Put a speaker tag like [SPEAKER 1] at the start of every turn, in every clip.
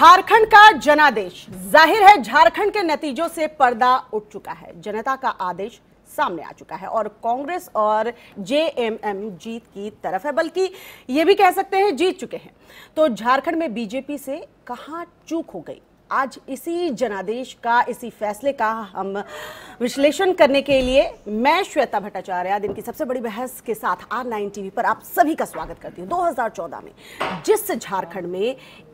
[SPEAKER 1] झारखंड का जनादेश जाहिर है झारखंड के नतीजों से पर्दा उठ चुका है जनता का आदेश सामने आ चुका है और कांग्रेस और जेएमएम जीत की तरफ है बल्कि ये भी कह सकते हैं जीत चुके हैं तो झारखंड में बीजेपी से कहां चूक हो गई आज इसी जनादेश का इसी फैसले का हम विश्लेषण करने के लिए मैं श्वेता भट्टाचार्य दिन की सबसे बड़ी बहस के साथ आर नाइन टीवी पर आप सभी का स्वागत करती हूँ 2014 में जिस झारखंड में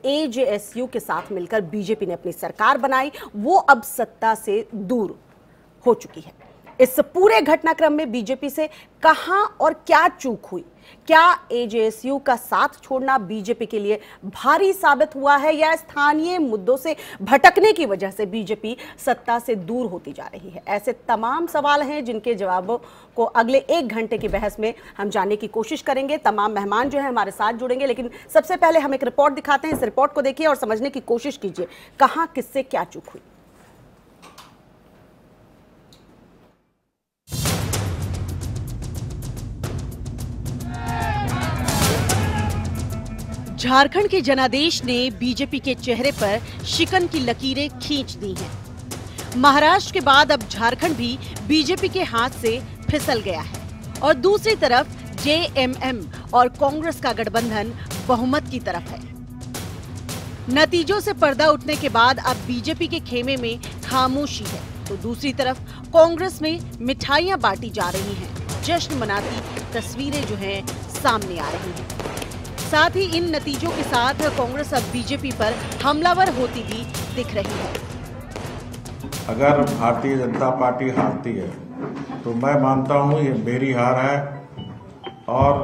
[SPEAKER 1] एजेएसयू के साथ मिलकर बीजेपी ने अपनी सरकार बनाई वो अब सत्ता से दूर हो चुकी है इस पूरे घटनाक्रम में बीजेपी से कहां और क्या चूक हुई क्या एजेएसयू का साथ छोड़ना बीजेपी के लिए भारी साबित हुआ है या स्थानीय मुद्दों से भटकने की वजह से बीजेपी सत्ता से दूर होती जा रही है ऐसे तमाम सवाल हैं जिनके जवाबों को अगले एक घंटे की बहस में हम जानने की कोशिश करेंगे तमाम मेहमान जो है हमारे साथ जुड़ेंगे लेकिन सबसे पहले हम एक रिपोर्ट दिखाते हैं इस रिपोर्ट को देखिए और समझने की कोशिश कीजिए कहाँ किससे क्या चूक हुई झारखंड के जनादेश ने बीजेपी के चेहरे पर शिकन की लकीरें खींच दी हैं। महाराष्ट्र के बाद अब झारखंड भी बीजेपी के हाथ से फिसल गया है और दूसरी तरफ जेएमएम और कांग्रेस का गठबंधन बहुमत की तरफ है नतीजों से पर्दा उठने के बाद अब बीजेपी के खेमे में खामोशी है तो दूसरी तरफ कांग्रेस में मिठाइयां बांटी जा रही हैं जश्न मनाती तस्वीरें जो हैं सामने आ रही हैं साथ ही इन नतीजों के साथ कांग्रेस अब बीजेपी पर हमलावर होती भी दिख रही है
[SPEAKER 2] अगर भारतीय जनता पार्टी हारती
[SPEAKER 3] है तो मैं मानता हूं ये मेरी हार है और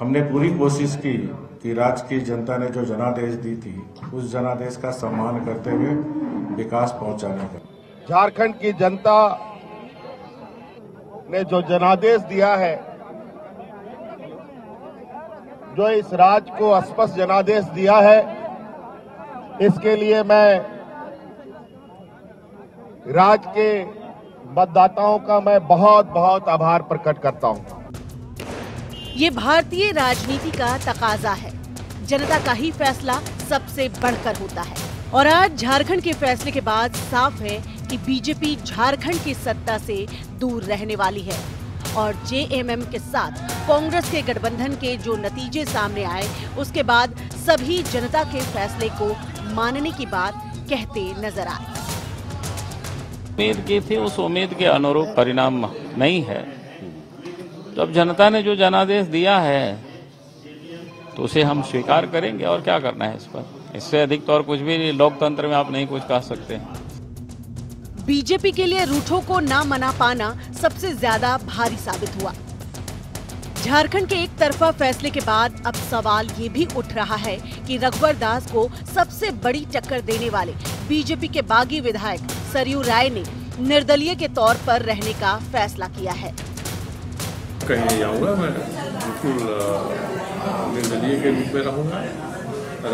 [SPEAKER 3] हमने पूरी कोशिश की कि राज्य की जनता ने जो जनादेश दी थी उस जनादेश का सम्मान करते हुए विकास पहुंचाने का झारखंड
[SPEAKER 4] की जनता ने जो जनादेश दिया है जो इस राज को स्पष्ट जनादेश दिया है इसके लिए मैं राज के मतदाताओं का मैं बहुत बहुत आभार प्रकट करता हूँ
[SPEAKER 1] ये भारतीय राजनीति का तकाजा है जनता का ही फैसला सबसे बढ़कर होता है और आज झारखंड के फैसले के बाद साफ है कि बीजेपी झारखंड की सत्ता से दूर रहने वाली है और जेएमएम के साथ कांग्रेस के गठबंधन के जो नतीजे सामने आए उसके बाद सभी जनता के फैसले को मानने की बात कहते नजर आए
[SPEAKER 5] उम्मीद की थी उस उम्मीद के अनुरूप परिणाम नहीं है जब जनता ने जो जनादेश दिया है तो उसे हम स्वीकार करेंगे और क्या करना है इस पर इससे अधिक तो और कुछ भी लोकतंत्र में आप नहीं कुछ कह सकते हैं
[SPEAKER 1] बीजेपी के लिए रूठों को ना मना पाना सबसे ज्यादा भारी साबित हुआ झारखंड के एक तरफा फैसले के बाद अब सवाल ये भी उठ रहा है कि रघुवर दास को सबसे बड़ी टक्कर देने वाले बीजेपी के बागी विधायक सरयू राय ने निर्दलीय के तौर पर रहने का फैसला किया है
[SPEAKER 6] कहीं जाऊंगा मैं बिल्कुल निर्दलीय के रूप में रहूंगा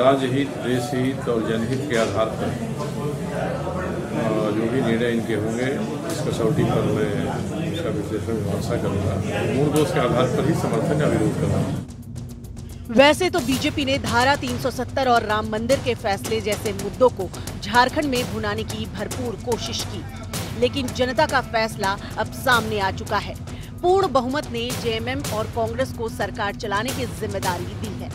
[SPEAKER 6] राजहित देश हित और जनहित के आधार पर और जो भी निर्णय इनके होंगे
[SPEAKER 3] इस कसौटी पर मैं इसका विश्लेषण विमर्शा करूंगा मूल दोष के आधार पर ही समर्थन का विरोध करूंगा
[SPEAKER 1] वैसे तो बीजेपी ने धारा 370 और राम मंदिर के फैसले जैसे मुद्दों को झारखंड में भुनाने की भरपूर कोशिश की लेकिन जनता का फैसला अब सामने आ चुका है पूर्ण बहुमत ने जेएमएम और कांग्रेस को सरकार चलाने की जिम्मेदारी दी है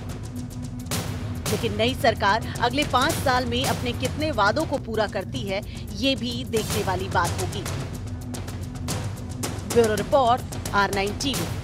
[SPEAKER 1] लेकिन नई सरकार अगले पाँच साल में अपने कितने वादों को पूरा करती है ये भी देखने वाली बात होगी bureau report R nine TV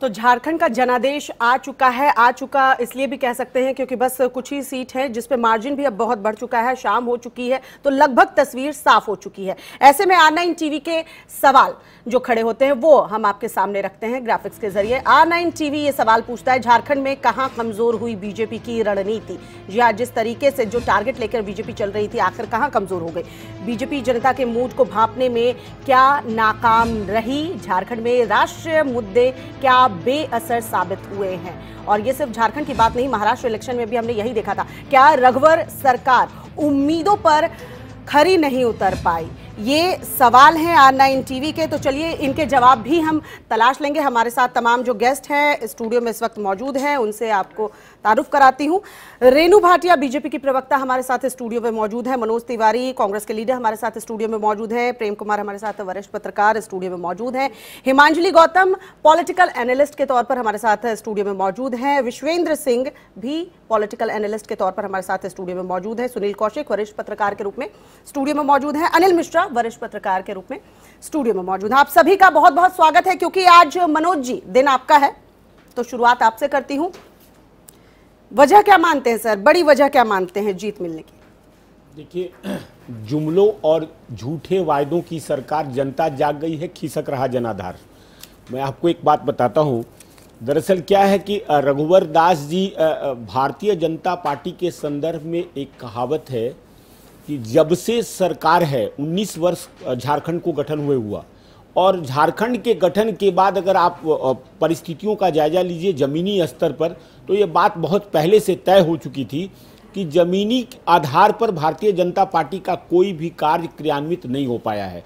[SPEAKER 1] तो झारखंड का जनादेश आ चुका है आ चुका इसलिए भी कह सकते हैं क्योंकि बस कुछ ही सीट है जिसपे मार्जिन भी अब बहुत बढ़ चुका है शाम हो चुकी है तो लगभग तस्वीर साफ हो चुकी है ऐसे में आर नाइन टीवी के सवाल जो खड़े होते हैं वो हम आपके सामने रखते हैं ग्राफिक्स के जरिए आर नाइन टीवी ये सवाल पूछता है झारखंड में कहाँ कमजोर हुई बीजेपी की रणनीति या हाँ, जिस तरीके से जो टारगेट लेकर बीजेपी चल रही थी आखिर कहाँ कमजोर हो गई बीजेपी जनता के मूड को भापने में क्या नाकाम रही झारखंड में राष्ट्रीय मुद्दे क्या हमेशा बेअसर साबित हुए हैं और ये सिर्फ झारखंड की बात नहीं महाराष्ट्र इलेक्शन में भी हमने यही देखा था क्या रघुवर सरकार उम्मीदों पर खरी नहीं उतर पाई ये सवाल हैं आर नाइन टीवी के तो चलिए इनके जवाब भी हम तलाश लेंगे हमारे साथ तमाम जो गेस्ट हैं स्टूडियो में इस वक्त मौजूद हैं उनसे आपको तारुफ कराती हूँ रेनू भाटिया बीजेपी की प्रवक्ता हमारे साथ स्टूडियो में मौजूद है मनोज तिवारी कांग्रेस के लीडर हमारे साथ स्टूडियो में मौजूद हैं प्रेम कुमार हमारे साथ वरिष्ठ पत्रकार स्टूडियो में मौजूद हैं हिमांजलि गौतम पॉलिटिकल एनालिस्ट के तौर पर हमारे साथ स्टूडियो में मौजूद हैं विश्वेंद्र सिंह भी पॉलिटिकल एनालिस्ट के तौर पर हमारे साथ स्टूडियो में मौजूद है सुनील कौशिक वरिष्ठ पत्रकार के रूप में स्टूडियो में मौजूद है अनिल मिश्रा वरिष्ठ पत्रकार के रूप में स्टूडियो में मौजूद आप सभी का बहुत बहुत स्वागत है क्योंकि आज मनोज जी दिन आपका है तो शुरुआत आपसे करती हूँ वजह क्या मानते हैं सर बड़ी वजह क्या मानते हैं जीत मिलने की
[SPEAKER 2] देखिए जुमलों और झूठे वायदों की सरकार जनता जाग गई है खिसक रहा जनाधार मैं आपको एक बात बताता हूँ दरअसल क्या है कि रघुवर दास जी भारतीय जनता पार्टी के संदर्भ में एक कहावत है कि जब से सरकार है 19 वर्ष झारखंड को गठन हुए हुआ और झारखंड के गठन के बाद अगर आप परिस्थितियों का जायजा लीजिए ज़मीनी स्तर पर तो ये बात बहुत पहले से तय हो चुकी थी कि ज़मीनी आधार पर भारतीय जनता पार्टी का कोई भी कार्य क्रियान्वित नहीं हो पाया है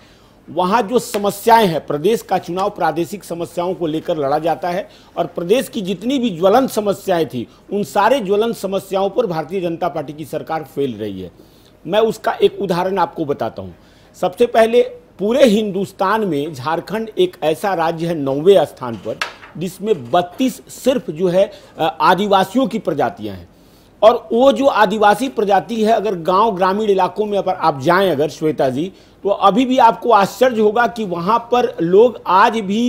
[SPEAKER 2] वहाँ जो समस्याएं हैं प्रदेश का चुनाव प्रादेशिक समस्याओं को लेकर लड़ा जाता है और प्रदेश की जितनी भी ज्वलंत समस्याएं थी उन सारे ज्वलंत समस्याओं पर भारतीय जनता पार्टी की सरकार फेल रही है मैं उसका एक उदाहरण आपको बताता हूँ सबसे पहले पूरे हिंदुस्तान में झारखंड एक ऐसा राज्य है नौवे स्थान पर जिसमें 32 सिर्फ जो है आदिवासियों की प्रजातियां हैं और वो जो आदिवासी प्रजाति है अगर गांव ग्रामीण इलाकों में अगर आप जाएं अगर श्वेता जी तो अभी भी आपको आश्चर्य होगा कि वहां पर लोग आज भी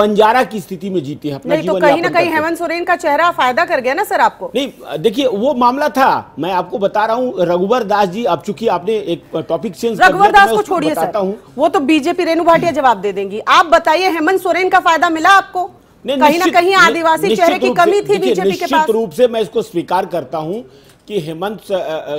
[SPEAKER 2] बंजारा की स्थिति में जीते हैं अपना नहीं, तो कहीं ना कहीं हेमंत
[SPEAKER 1] सोरेन का चेहरा फायदा कर गया ना सर आपको
[SPEAKER 2] नहीं देखिए वो मामला था मैं आपको बता रहा हूँ रघुवर दास जी अब चूंकि आपने एक टॉपिक चेंज रघुवर तो दास को छोड़िए
[SPEAKER 1] वो तो बीजेपी रेणु भाटिया जवाब दे देंगी आप बताइए हेमंत सोरेन का फायदा मिला आपको कहीं ना कहीं आदिवासी चेहरे की कमी थी बीजेपी के पास निश्चित रूप
[SPEAKER 2] से मैं इसको स्वीकार करता हूँ कि हेमंत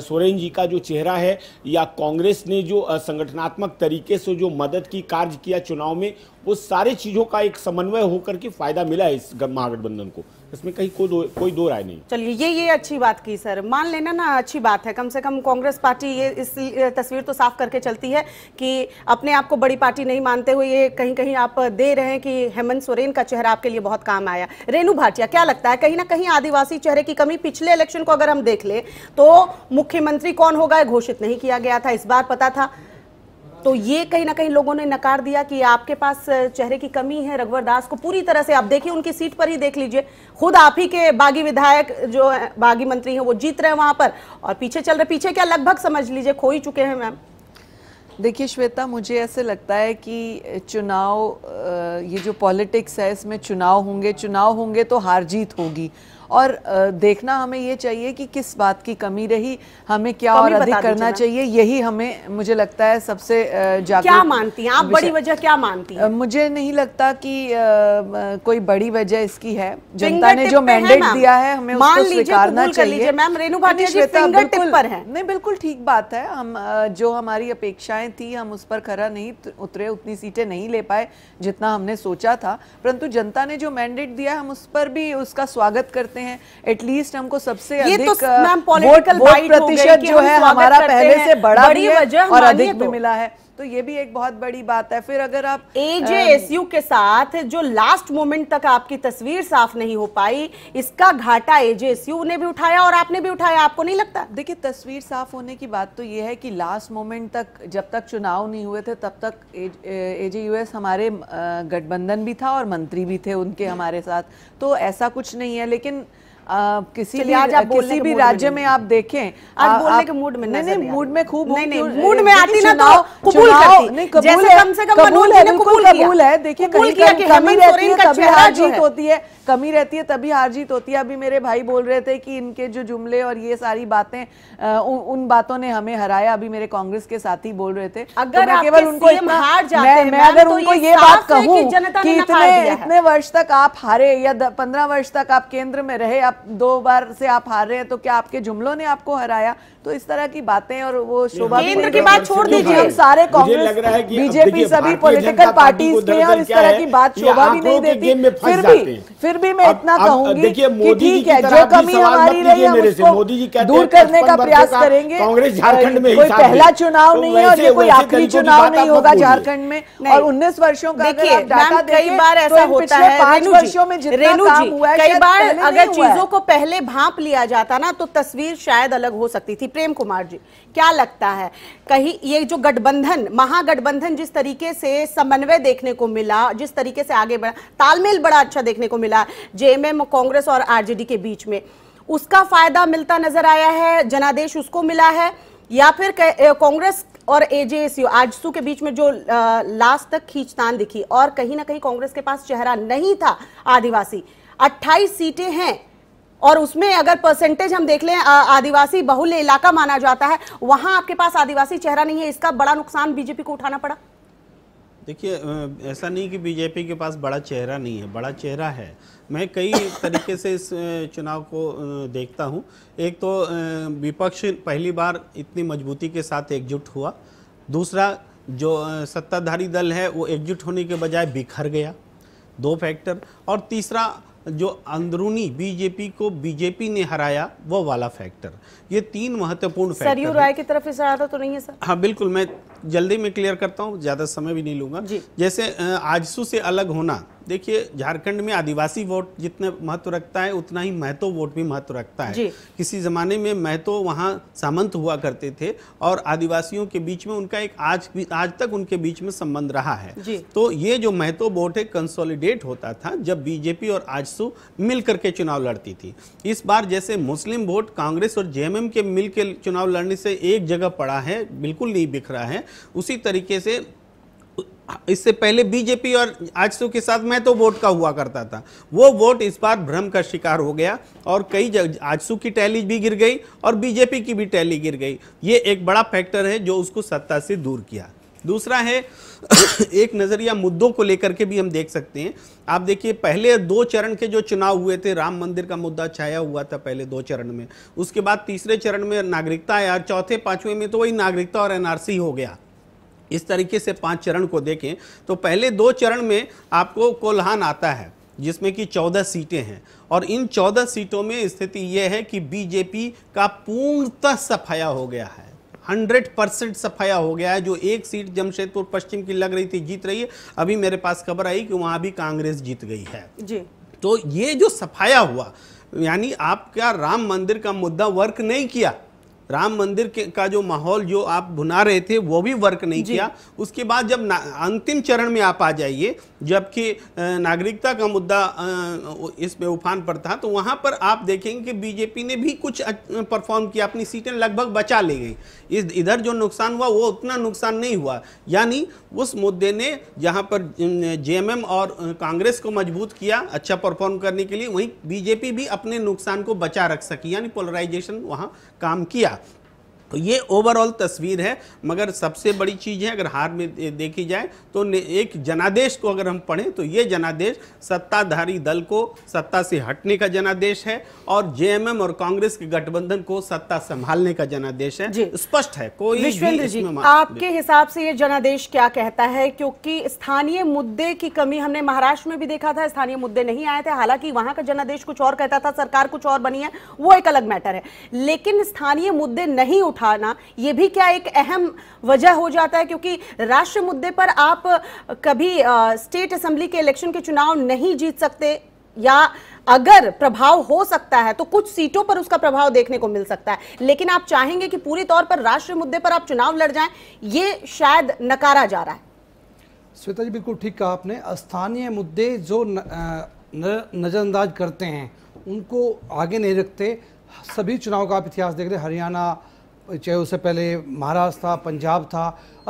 [SPEAKER 2] सोरेन जी का जो चेहरा है या कांग्रेस ने जो संगठनात्मक तरीके से जो मदद की कार्य किया चुनाव में वो सारे चीज़ों का एक समन्वय होकर के फायदा मिला है इस महागठबंधन को इसमें कहीं को दो, कोई दो राय नहीं
[SPEAKER 1] चलिए ये ये अच्छी बात की सर मान लेना ना अच्छी बात है कम से कम कांग्रेस पार्टी ये इस तस्वीर तो साफ करके चलती है कि अपने आप को बड़ी पार्टी नहीं मानते हुए ये कहीं कहीं आप दे रहे हैं कि हेमंत सोरेन का चेहरा आपके लिए बहुत काम आया रेणु भाटिया क्या लगता है कहीं ना कहीं आदिवासी चेहरे की कमी पिछले इलेक्शन को अगर हम देख ले तो मुख्यमंत्री कौन होगा घोषित नहीं किया गया था इस बार पता था तो ये कहीं ना कहीं लोगों ने नकार दिया कि आपके पास चेहरे की कमी है रघुवर दास को पूरी तरह से आप देखिए उनकी सीट पर ही देख लीजिए खुद आप ही के बागी विधायक जो बागी मंत्री हैं वो जीत रहे हैं वहां पर और पीछे चल रहे पीछे क्या लगभग समझ लीजिए खो ही चुके हैं मैम देखिए श्वेता मुझे ऐसे लगता है कि
[SPEAKER 7] चुनाव ये जो पॉलिटिक्स है इसमें चुनाव होंगे चुनाव होंगे तो हार जीत होगी और देखना हमें ये चाहिए कि किस बात की कमी रही हमें क्या और अधिक करना चाहिए यही हमें मुझे लगता है सबसे क्या मानती हैं आप बड़ी वजह क्या मानती हैं मुझे नहीं लगता कि कोई बड़ी वजह इसकी है जनता ने जो मैंडेट दिया है हमें उसको स्वीकारना चाहिए ma'am Renu Bhati ji finger tip पर है नहीं बिल्कुल ठीक बात है हम जो हमारी अपेक्षाएं थी हम उस पर खरा नहीं उतरे उतनी सीटें नहीं ले पाए जितना हमने सोचा था परंतु जनता ने जो मैंडेट दिया हम उस पर भी उसका स्वागत करते हैं एटलीस्ट हमको सबसे तो अधिक तो पॉलिटिकल प्रतिशत जो है हमारा पहले से बड़ा भी है और अधिक भी तो। मिला
[SPEAKER 1] है तो ये भी एक बहुत बड़ी बात है फिर अगर आप एजेएसयू के साथ जो लास्ट मोमेंट तक आपकी तस्वीर साफ नहीं हो पाई इसका घाटा एजेएसयू ने भी उठाया और आपने भी उठाया आपको नहीं लगता देखिए तस्वीर साफ
[SPEAKER 7] होने की बात तो ये है कि लास्ट मोमेंट तक जब तक चुनाव नहीं हुए थे तब तक एजेयूएस हमारे गठबंधन भी था और मंत्री भी थे उनके हमारे साथ तो ऐसा कुछ नहीं है लेकिन किसी भी आज आप किसी भी राज्य में, आप देखें आज बोलने के मूड में नहीं नहीं मूड में खूब नहीं नहीं मूड में आती ना तो कबूल करती कबूल कम से कम कबूल है बिल्कुल कबूल है देखिए कहीं कमी रहती है तभी हार जीत होती है कमी रहती है तभी हार जीत होती है अभी मेरे भाई बोल रहे थे कि इनके जो जुमले और ये सारी बातें उन बातों ने हमें हराया अभी मेरे कांग्रेस के साथी बोल रहे थे तो अगर केवल उनको हार जाते मैं अगर तो उनको ये बात कहूँ कि इतने इतने वर्ष तक आप हारे या पंद्रह वर्ष तक आप केंद्र में रहे आप दो बार से आप हार रहे हैं तो क्या आपके जुमलों ने आपको हराया तो इस तरह की बातें और वो शोभा केंद्र तो की बात छोड़ दीजिए हम सारे कांग्रेस बीजेपी सभी पॉलिटिकल पार्टीज के और इस तरह की बात शोभा भी नहीं देती फिर भी फिर भी मैं इतना कहूंगी कि ठीक है जो कमी हमारी रही है उसको दूर करने का प्रयास करेंगे कांग्रेस झारखंड में कोई पहला चुनाव तो नहीं है और ये कोई आखिरी चुनाव नहीं होगा झारखंड में और उन्नीस वर्षो का कई बार ऐसा तो होता है पांच वर्षो में जितना काम हुआ है कई बार अगर चीजों खबरों
[SPEAKER 1] को पहले भाप लिया जाता ना तो तस्वीर शायद अलग हो सकती थी प्रेम कुमार जी क्या लगता है कहीं ये जो गठबंधन महागठबंधन जिस तरीके से समन्वय देखने को मिला जिस तरीके से आगे बढ़ा तालमेल बड़ा अच्छा देखने को मिला जेएमएम कांग्रेस और आरजेडी के बीच में उसका फायदा मिलता नजर आया है जनादेश उसको मिला है या फिर कांग्रेस और एजेएसयू आजसू के बीच में जो लास्ट तक खींचतान दिखी और कहीं ना कहीं कांग्रेस के पास चेहरा नहीं था आदिवासी 28 सीटें हैं और उसमें अगर परसेंटेज हम देख लें आदिवासी बहुल इलाका माना जाता है वहाँ आपके पास आदिवासी चेहरा नहीं है इसका बड़ा नुकसान बीजेपी को उठाना पड़ा
[SPEAKER 5] देखिए ऐसा नहीं कि बीजेपी के पास बड़ा चेहरा नहीं है बड़ा चेहरा है मैं कई तरीके से इस चुनाव को देखता हूं एक तो विपक्ष पहली बार इतनी मजबूती के साथ एकजुट हुआ दूसरा जो सत्ताधारी दल है वो एकजुट होने के बजाय बिखर गया दो फैक्टर और तीसरा जो अंदरूनी बीजेपी को बीजेपी ने हराया वो वाला फैक्टर ये तीन महत्वपूर्ण फैक्टर सरयू राय
[SPEAKER 1] की तरफ इशारा तो नहीं है सर
[SPEAKER 5] हाँ बिल्कुल मैं जल्दी में क्लियर करता हूँ ज़्यादा समय भी नहीं लूंगा जैसे आजसू से अलग होना देखिए झारखंड में आदिवासी वोट जितने महत्व रखता है उतना ही महतो वोट भी महत्व रखता है किसी ज़माने में महतो वहाँ सामंत हुआ करते थे और आदिवासियों के बीच में उनका एक आज आज तक उनके बीच में संबंध रहा है तो ये जो महतो वोट है कंसोलिडेट होता था जब बीजेपी और आजसू मिल करके चुनाव लड़ती थी इस बार जैसे मुस्लिम वोट कांग्रेस और जेएमएम के मिल के चुनाव लड़ने से एक जगह पड़ा है बिल्कुल नहीं बिखरा है उसी तरीके से इससे पहले बीजेपी और आजसू के साथ मैं तो वोट का हुआ करता था वो वोट इस बार भ्रम का शिकार हो गया और कई आजसू की टैली भी गिर गई और बीजेपी की भी टैली गिर गई ये एक बड़ा फैक्टर है जो उसको सत्ता से दूर किया दूसरा है एक नज़रिया मुद्दों को लेकर के भी हम देख सकते हैं आप देखिए पहले दो चरण के जो चुनाव हुए थे राम मंदिर का मुद्दा छाया हुआ था पहले दो चरण में उसके बाद तीसरे चरण में नागरिकता आया चौथे पाँचवें में तो वही नागरिकता और एनआरसी हो गया इस तरीके से पांच चरण को देखें तो पहले दो चरण में आपको कोल्हान आता है जिसमें कि चौदह सीटें हैं और इन चौदह सीटों में स्थिति यह है कि बीजेपी का पूर्णतः सफाया हो गया है हंड्रेड परसेंट सफाया हो गया है जो एक सीट जमशेदपुर पश्चिम की लग रही थी जीत रही है अभी मेरे पास खबर आई कि वहां भी कांग्रेस जीत गई है जी तो ये जो सफाया हुआ यानी आप क्या राम मंदिर का मुद्दा वर्क नहीं किया राम मंदिर के का जो माहौल जो आप भुना रहे थे वो भी वर्क नहीं किया उसके बाद जब अंतिम चरण में आप आ जाइए जबकि नागरिकता का मुद्दा इसमें उफान पर था तो वहाँ पर आप देखेंगे कि बीजेपी ने भी कुछ परफॉर्म किया अपनी सीटें लगभग बचा ले गई इस इधर जो नुकसान हुआ वो उतना नुकसान नहीं हुआ यानी उस मुद्दे ने जहाँ पर जेएमएम और कांग्रेस को मजबूत किया अच्छा परफॉर्म करने के लिए वहीं बीजेपी भी अपने नुकसान को बचा रख सकी यानी पोलराइजेशन वहाँ काम किया तो ये ओवरऑल तस्वीर है मगर सबसे बड़ी चीज़ है अगर हार में देखी जाए तो एक जनादेश को अगर हम पढ़ें तो ये जनादेश सत्ताधारी दल को सत्ता से हटने का जनादेश है और जेएमएम और कांग्रेस के गठबंधन को सत्ता संभालने का जनादेश है स्पष्ट है कोई विश्वेंद्र जी आपके
[SPEAKER 1] हिसाब से ये जनादेश क्या कहता है क्योंकि स्थानीय मुद्दे की कमी हमने महाराष्ट्र में भी देखा था स्थानीय मुद्दे नहीं आए थे हालांकि वहां का जनादेश कुछ और कहता था सरकार कुछ और बनी है वो एक अलग मैटर है लेकिन स्थानीय मुद्दे नहीं उठाना ये भी क्या एक अहम वजह हो जाता है क्योंकि राष्ट्र मुद्दे पर आप कभी स्टेट असेंबली के इलेक्शन के चुनाव नहीं जीत सकते या अगर प्रभाव हो सकता है तो कुछ सीटों पर उसका प्रभाव देखने को मिल सकता है लेकिन आप चाहेंगे कि पूरी तौर पर राष्ट्रीय मुद्दे पर आप चुनाव लड़ जाएं ये शायद नकारा जा रहा है
[SPEAKER 6] श्वेता जी बिल्कुल ठीक कहा आपने स्थानीय मुद्दे जो नज़रअंदाज करते हैं उनको आगे नहीं रखते सभी चुनाव का आप इतिहास देख रहे हरियाणा चाहे उससे पहले महाराष्ट्र था पंजाब था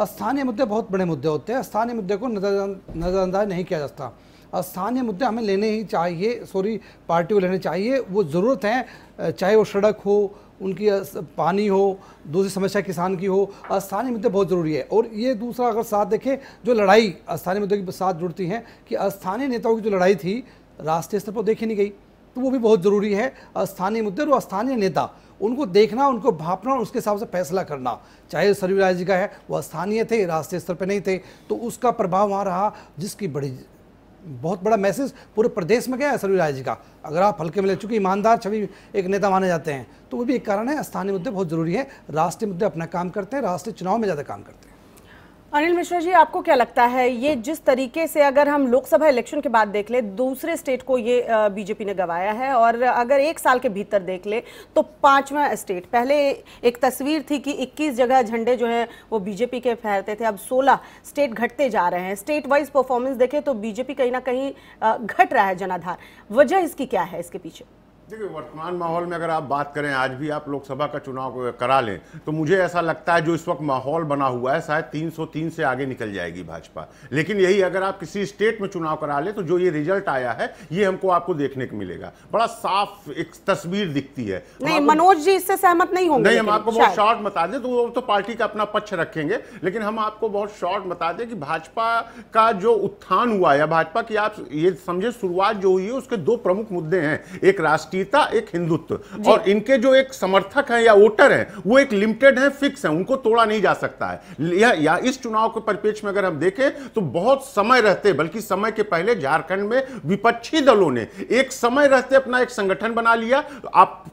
[SPEAKER 6] स्थानीय मुद्दे बहुत बड़े मुद्दे होते हैं स्थानीय मुद्दे को नज़रअंदाज नहीं किया जाता स्थानीय मुद्दे हमें लेने ही चाहिए सॉरी पार्टी को लेने चाहिए वो ज़रूरत है चाहे वो सड़क हो उनकी पानी हो दूसरी समस्या किसान की हो स्थानीय मुद्दे बहुत ज़रूरी है और ये दूसरा अगर साथ देखें जो लड़ाई स्थानीय मुद्दे के साथ जुड़ती है कि स्थानीय नेताओं की जो लड़ाई थी राष्ट्रीय स्तर पर देखी नहीं गई तो वो भी बहुत ज़रूरी है स्थानीय मुद्दे और स्थानीय नेता उनको देखना उनको भापना और उसके हिसाब से फैसला करना चाहे राय जी का है वह स्थानीय थे राष्ट्रीय स्तर पर नहीं थे तो उसका प्रभाव वहाँ रहा जिसकी बड़ी बहुत बड़ा मैसेज पूरे प्रदेश में गया है सरवीराज जी का अगर आप हल्के में ले चूँकि ईमानदार छवि एक नेता माने जाते हैं तो वो भी एक कारण है स्थानीय मुद्दे बहुत जरूरी है राष्ट्रीय मुद्दे अपना काम करते हैं राष्ट्रीय चुनाव में ज़्यादा काम करते हैं
[SPEAKER 1] अनिल मिश्रा जी आपको क्या लगता है ये जिस तरीके से अगर हम लोकसभा इलेक्शन के बाद देख ले दूसरे स्टेट को ये बीजेपी ने गवाया है और अगर एक साल के भीतर देख ले तो पांचवा स्टेट पहले एक तस्वीर थी कि 21 जगह झंडे जो हैं वो बीजेपी के फहरते थे अब 16 स्टेट घटते जा रहे हैं स्टेट वाइज परफॉर्मेंस देखें तो बीजेपी कहीं ना कहीं घट रहा है जनाधार वजह इसकी क्या है इसके पीछे
[SPEAKER 3] देखिए वर्तमान माहौल में अगर आप बात करें आज भी आप लोकसभा का चुनाव करा लें तो मुझे ऐसा लगता है जो इस वक्त माहौल बना हुआ है शायद 303 से आगे निकल जाएगी भाजपा लेकिन यही अगर आप किसी स्टेट में चुनाव करा लें तो जो ये रिजल्ट आया है ये हमको आपको देखने को मिलेगा बड़ा साफ एक तस्वीर दिखती है नहीं मनोज
[SPEAKER 1] जी इससे सहमत नहीं होंगे नहीं हम आपको बहुत शॉर्ट
[SPEAKER 3] बता दें तो वो तो पार्टी का अपना पक्ष रखेंगे लेकिन हम आपको बहुत शॉर्ट बता दें कि भाजपा का जो उत्थान हुआ या भाजपा की आप ये समझे शुरुआत जो हुई है उसके दो प्रमुख मुद्दे हैं एक राष्ट्रीय राष्ट्रीयता एक हिंदुत्व और इनके जो एक समर्थक हैं या वोटर हैं वो एक लिमिटेड हैं फिक्स हैं उनको तोड़ा नहीं जा सकता है या, या इस चुनाव के परिपेक्ष में अगर हम देखें तो बहुत समय रहते बल्कि समय के पहले झारखंड में विपक्षी दलों ने एक समय रहते अपना एक संगठन बना लिया आप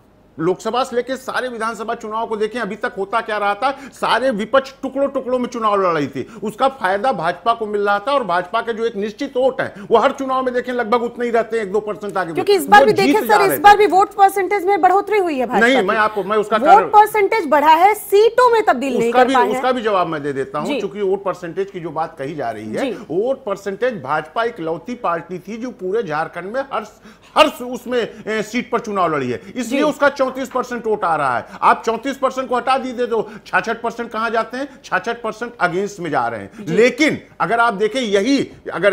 [SPEAKER 3] लोकसभा से लेकर सारे विधानसभा चुनाव को देखें अभी तक होता क्या रहा था सारे विपक्ष टुकड़ों टुकड़ों में चुनाव लड़ रही थी उसका फायदा भाजपा को मिल रहा था और भाजपा के जो एक निश्चित वोट है वो हर चुनाव में देखें लगभग उतने ही रहते हैं एक दो परसेंट आगे क्योंकि इस बार भी देखें सर इस बार
[SPEAKER 1] भी वोट परसेंटेज में बढ़ोतरी हुई है नहीं मैं आपको मैं उसका वोट परसेंटेज बढ़ा है सीटों में तब्दील उसका भी
[SPEAKER 3] जवाब मैं दे देता हूँ चूंकि वोट परसेंटेज की जो बात कही जा रही है वोट परसेंटेज भाजपा एक लौती पार्टी थी जो पूरे झारखंड में हर हर उसमें सीट पर चुनाव लड़ी है इसलिए उसका चौंतीस परसेंट वोट आ रहा है आप चौंतीस परसेंट को हटा दीजिए तो छाछठ परसेंट कहां जाते हैं छाछठ परसेंट अगेंस्ट में जा रहे हैं लेकिन अगर आप देखें यही अगर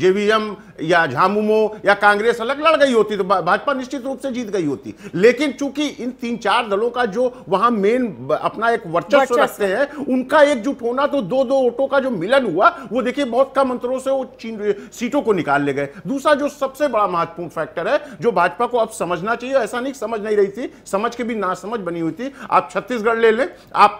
[SPEAKER 3] जेवीएम या झामुमो या कांग्रेस अलग लड़ गई होती तो भाजपा निश्चित रूप से जीत गई होती लेकिन चूंकि इन तीन चार दलों का जो वहां मेन अपना एक वर्चस्व रखते हैं उनका एकजुट होना तो दो दो वोटों का जो मिलन हुआ वो देखिए बहुत कम अंतरों से वो सीटों को निकाल ले गए दूसरा जो सबसे बड़ा महत्वपूर्ण फैक्टर है जो भाजपा को अब समझना चाहिए ऐसा नहीं समझ समझ नहीं रही थी समझ के भी ना समझ बनी हुई थी आप छत्तीसगढ़ ले लें आप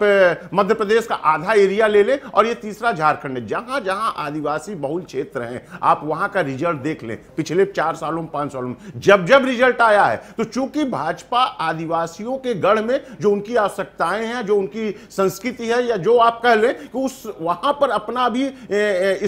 [SPEAKER 3] मध्य प्रदेश का आधा एरिया ले लें और ये तीसरा झारखंड है जहां जहां आदिवासी बहुल क्षेत्र हैं आप वहां का रिजल्ट देख लें पिछले चार सालों में पांच सालों में जब जब रिजल्ट आया है तो चूंकि भाजपा आदिवासियों के गढ़ में जो उनकी आवश्यकताएं हैं जो उनकी संस्कृति है या जो आप कह लें कि उस वहां पर अपना भी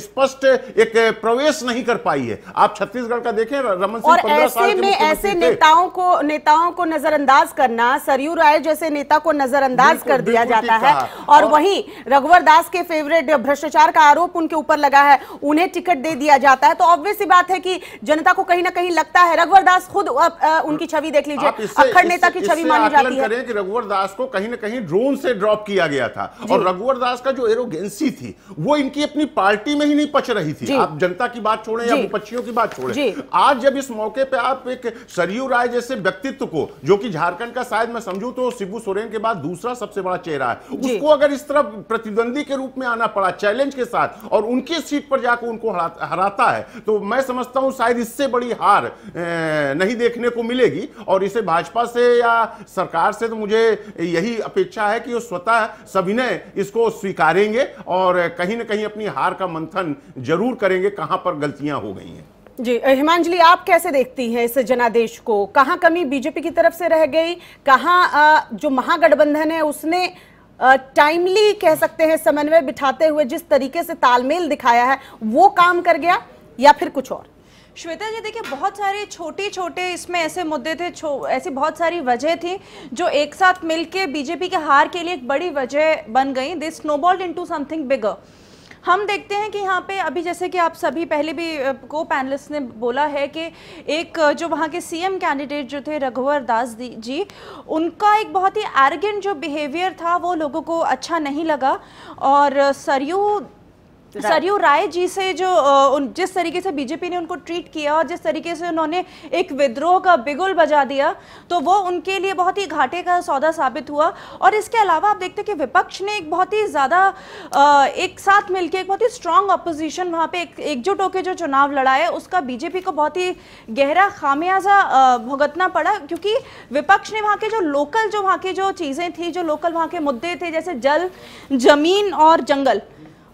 [SPEAKER 3] स्पष्ट एक प्रवेश नहीं कर पाई है आप छत्तीसगढ़ का देखें रमन सिंह पंद्रह साल में ऐसे नेताओं
[SPEAKER 1] को नेताओं को नजरअंदाज करना सरयू राय जैसे नेता को नजरअंदाज कर दिया जाता है और वहीं रघुवर दास के फेवरेट भ्रष्टाचार का आरोप उनके ऊपर लगा है उन्हें टिकट दे दिया जाता है तो ऑब्वियस बात है कि जनता को कहीं ना कहीं लगता है रघुवर दास खुद उनकी छवि देख लीजिए अखंड नेता की छवि मानी जाती है
[SPEAKER 3] कि रघुवर दास को कहीं ना कहीं ड्रोन से ड्रॉप किया गया था और रघुवर दास का जो एरोगेंसी थी वो इनकी अपनी पार्टी में ही नहीं पच रही थी आप जनता की बात छोड़े या विपक्षियों की बात छोड़े आज जब इस मौके पे आप एक सरयू राय जैसे व्यक्तित्व को जो कि झारखंड का शायद मैं समझू तो शिबू सोरेन के बाद दूसरा सबसे बड़ा चेहरा है उसको अगर इस तरह प्रतिद्वंदी के रूप में आना पड़ा चैलेंज के साथ और उनकी सीट पर जाकर उनको हराता है तो मैं समझता हूं शायद इससे बड़ी हार नहीं देखने को मिलेगी और इसे भाजपा से या सरकार से तो मुझे यही अपेक्षा है कि वो स्वतः सविनय इसको स्वीकारेंगे और कहीं ना कहीं अपनी हार का मंथन जरूर करेंगे कहां पर गलतियां हो गई हैं
[SPEAKER 1] जी हिमांजलि आप कैसे देखती हैं इस जनादेश को कहाँ कमी बीजेपी की तरफ से रह गई कहाँ जो महागठबंधन है उसने टाइमली कह सकते हैं समन्वय बिठाते हुए जिस तरीके से तालमेल दिखाया है वो काम कर गया या फिर कुछ और
[SPEAKER 8] श्वेता जी देखिए बहुत सारे छोटे छोटे इसमें ऐसे मुद्दे थे ऐसी बहुत सारी वजह थी जो एक साथ मिलके बीजेपी के हार के लिए एक बड़ी वजह बन गई this snowballed into something bigger हम देखते हैं कि यहाँ पे अभी जैसे कि आप सभी पहले भी को पैनलिस्ट ने बोला है कि एक जो वहाँ के सीएम कैंडिडेट जो थे रघुवर दास जी उनका एक बहुत ही एरगेंट जो बिहेवियर था वो लोगों को अच्छा नहीं लगा और सरयू सरयू राय जी से जो उन जिस तरीके से बीजेपी ने उनको ट्रीट किया और जिस तरीके से उन्होंने एक विद्रोह का बिगुल बजा दिया तो वो उनके लिए बहुत ही घाटे का सौदा साबित हुआ और इसके अलावा आप देखते कि विपक्ष ने एक बहुत ही ज़्यादा एक साथ मिलकर एक बहुत ही स्ट्रांग अपोजिशन वहाँ पे एकजुट होकर जो चुनाव लड़ा है उसका बीजेपी को बहुत ही गहरा खामियाजा भुगतना पड़ा क्योंकि विपक्ष ने वहाँ के जो लोकल जो वहाँ की जो चीज़ें थी जो लोकल वहाँ के मुद्दे थे जैसे जल जमीन और जंगल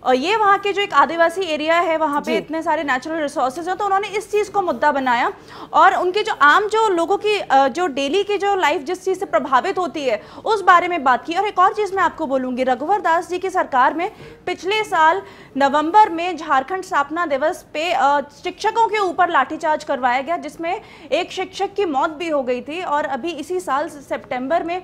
[SPEAKER 8] और ये वहाँ के जो एक आदिवासी एरिया है वहाँ पे इतने सारे नेचुरल रिसोर्सेज हैं तो उन्होंने इस चीज़ को मुद्दा बनाया और उनके जो आम जो लोगों की जो डेली की जो लाइफ जिस चीज़ से प्रभावित होती है उस बारे में बात की और एक और चीज़ मैं आपको बोलूँगी रघुवर दास जी की सरकार में पिछले साल नवम्बर में झारखंड स्थापना दिवस पे शिक्षकों के ऊपर लाठीचार्ज करवाया गया जिसमें एक शिक्षक की मौत भी हो गई थी और अभी इसी साल सेप्टेम्बर में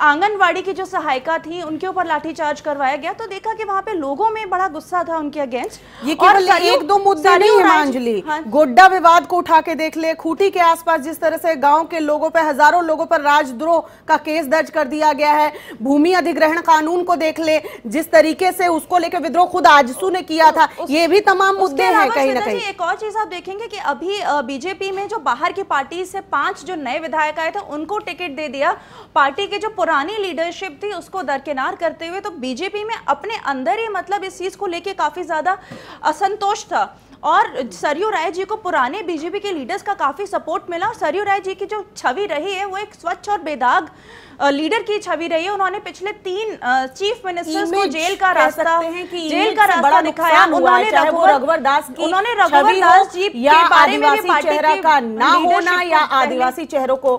[SPEAKER 8] आंगनवाड़ी की जो सहायिका थी उनके ऊपर लाठीचार्ज करवाया गया तो देखा कि वहाँ पे लोगों में बड़ा गुस्सा था उनके अगेंस्ट ये केवल एक दो मुद्दे नहीं हिमांजलि
[SPEAKER 1] हाँ। गोड्डा विवाद को उठा के देख ले खूटी के आसपास जिस तरह से गांव के लोगों पर हजारों लोगों पर राजद्रोह का केस दर्ज कर दिया गया है भूमि अधिग्रहण कानून को देख ले जिस तरीके से उसको लेकर विद्रोह खुद आजसू ने किया था ये भी तमाम मुद्दे है कहीं ना कहीं
[SPEAKER 8] एक और चीज आप देखेंगे की अभी बीजेपी में जो बाहर की पार्टी से पांच जो नए विधायक आए थे उनको टिकट दे दिया पार्टी के जो पुरानी लीडरशिप थी उसको दरकिनार करते हुए तो बीजेपी में अपने अंदर ही मतलब इस चीज़ को लेके काफ़ी ज़्यादा असंतोष था और सरयू राय जी को पुराने बीजेपी के लीडर्स का काफ़ी सपोर्ट मिला और सरयू राय जी की जो छवि रही है वो एक स्वच्छ और बेदाग लीडर की छवि रही है उन्होंने पिछले तीन चीफ मिनिस्टर्स को जेल का रास्ता जेल का रास्ता दिखाया उन्होंने रघुवर दास उन्होंने रघुवर दास जी या आदिवासी चेहरा का ना होना या
[SPEAKER 1] आदिवासी चेहरों को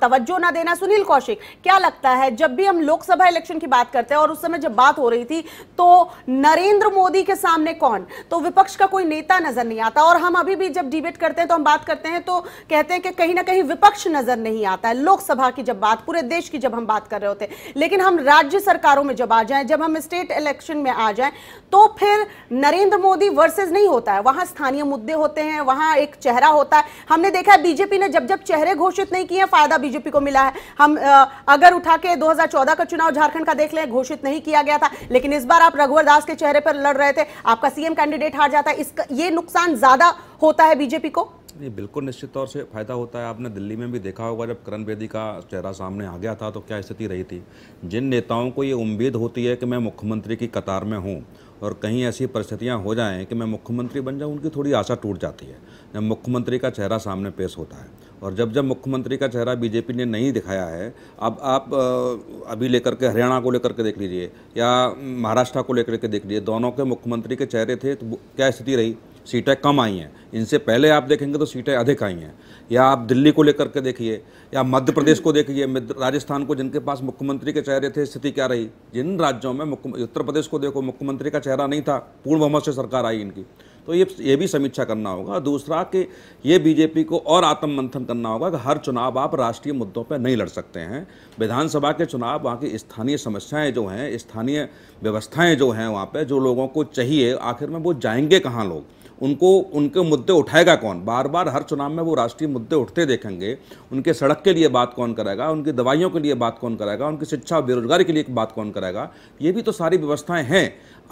[SPEAKER 1] तवज्जो ना देना सुनील कौशिक क्या लगता है जब भी हम लोकसभा इलेक्शन की बात करते हैं और उस समय जब बात हो रही थी तो नरेंद्र मोदी के सामने कौन तो विपक्ष का कोई नेता नेता नजर नहीं आता और हम अभी भी जब डिबेट करते हैं तो हम बात करते हैं तो कहते हैं कि कहीं ना कहीं विपक्ष नजर नहीं आता है लोकसभा की जब बात पूरे देश की जब हम बात कर रहे होते हैं लेकिन हम राज्य सरकारों में जब आ जाए जब हम स्टेट इलेक्शन में आ जाए तो फिर नरेंद्र मोदी वर्सेज नहीं होता है वहां स्थानीय मुद्दे होते हैं वहां एक चेहरा होता है हमने देखा है बीजेपी ने जब जब चेहरे घोषित नहीं किए फायदा बीजेपी को मिला है हम अगर उठा के दो का चुनाव झारखंड का देख ले घोषित नहीं किया गया था लेकिन इस बार आप रघुवर दास के चेहरे पर लड़ रहे थे आपका सीएम कैंडिडेट हार जाता है ये नुकसान ज्यादा होता है बीजेपी को
[SPEAKER 9] नहीं बिल्कुल निश्चित तौर से फायदा होता है आपने दिल्ली में भी देखा होगा जब करण बेदी का चेहरा सामने आ गया था तो क्या स्थिति रही थी जिन नेताओं को ये उम्मीद होती है कि मैं मुख्यमंत्री की कतार में हूँ और कहीं ऐसी परिस्थितियाँ हो जाएं कि मैं मुख्यमंत्री बन जाऊँ उनकी थोड़ी आशा टूट जाती है जब मुख्यमंत्री का चेहरा सामने पेश होता है और जब जब मुख्यमंत्री का चेहरा बीजेपी ने नहीं दिखाया है अब आप अभी लेकर के हरियाणा को लेकर के देख लीजिए या महाराष्ट्र को लेकर के देख लीजिए दोनों के मुख्यमंत्री के चेहरे थे तो क्या स्थिति रही सीटें कम आई हैं इनसे पहले आप देखेंगे तो सीटें अधिक आई हैं या आप दिल्ली को लेकर के देखिए या मध्य प्रदेश को देखिए राजस्थान को जिनके पास मुख्यमंत्री के चेहरे थे स्थिति क्या रही जिन राज्यों में उत्तर प्रदेश को देखो मुख्यमंत्री का चेहरा नहीं था पूर्ण बहुमत से सरकार आई इनकी तो ये ये भी समीक्षा करना होगा दूसरा कि ये बीजेपी को और आत्म मंथन करना होगा कि हर चुनाव आप राष्ट्रीय मुद्दों पर नहीं लड़ सकते हैं विधानसभा के चुनाव वहाँ की स्थानीय समस्याएं जो हैं स्थानीय व्यवस्थाएं जो हैं वहाँ पर जो लोगों को चाहिए आखिर में वो जाएंगे कहाँ लोग उनको उनके मुद्दे उठाएगा कौन बार बार हर चुनाव में वो राष्ट्रीय मुद्दे उठते देखेंगे उनके सड़क के लिए बात कौन करेगा उनकी दवाइयों के लिए बात कौन करेगा उनकी शिक्षा बेरोजगारी के लिए बात कौन करेगा ये भी तो सारी व्यवस्थाएं हैं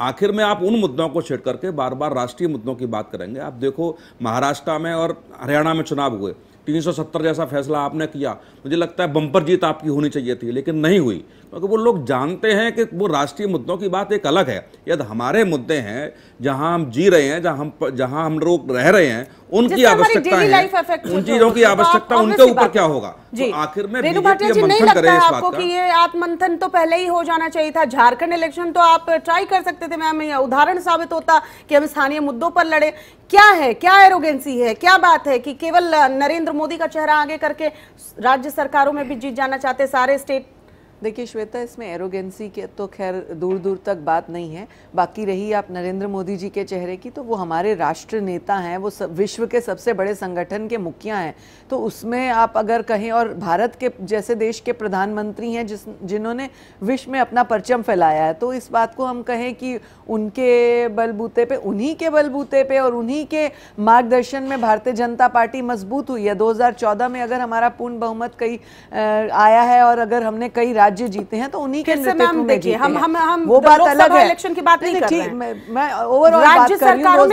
[SPEAKER 9] आखिर में आप उन मुद्दों को छेड़ करके बार बार राष्ट्रीय मुद्दों मुद्दों की बात करेंगे आप देखो महाराष्ट्र में और हरियाणा में चुनाव हुए 370 जैसा फैसला आपने किया मुझे लगता है बम्पर जीत आपकी होनी चाहिए थी लेकिन नहीं हुई क्योंकि वो लोग जानते हैं कि वो राष्ट्रीय मुद्दों की बात एक अलग है यदि हमारे मुद्दे हैं जहां हम जी रहे हैं जहां हम जहां हम लोग रह रहे हैं उनकी आवश्यकता है उन तो चीजों की आवश्यकता तो उनके ऊपर क्या होगा तो आखिर में रेणु भाटिया जी नहीं लगता ये
[SPEAKER 1] आत्मंथन तो पहले ही हो जाना चाहिए था झारखंड इलेक्शन तो आप ट्राई कर सकते थे मैम उदाहरण साबित होता कि हम स्थानीय मुद्दों पर लड़े क्या है क्या एरोगेंसी है क्या बात है कि केवल नरेंद्र मोदी का चेहरा आगे करके राज्य सरकारों में भी जीत जाना चाहते सारे स्टेट देखिए श्वेता इसमें एरोगेंसी
[SPEAKER 7] के तो खैर दूर दूर तक बात नहीं है बाकी रही आप नरेंद्र मोदी जी के चेहरे की तो वो हमारे राष्ट्र नेता हैं वो सब विश्व के सबसे बड़े संगठन के मुखिया हैं तो उसमें आप अगर कहें और भारत के जैसे देश के प्रधानमंत्री हैं जिस जिन्होंने विश्व में अपना परचम फैलाया है तो इस बात को हम कहें कि उनके बलबूते पर उन्हीं के बलबूते पर और उन्हीं के मार्गदर्शन में भारतीय जनता पार्टी मजबूत हुई है दो में अगर हमारा पूर्ण बहुमत कई आया है और अगर हमने कई राज्य जीते हैं तो उन्हीं के नेतृत्व में जीते हम हम हम वो बात अलग है इलेक्शन की बात नहीं हैं मैं ओवरऑल एक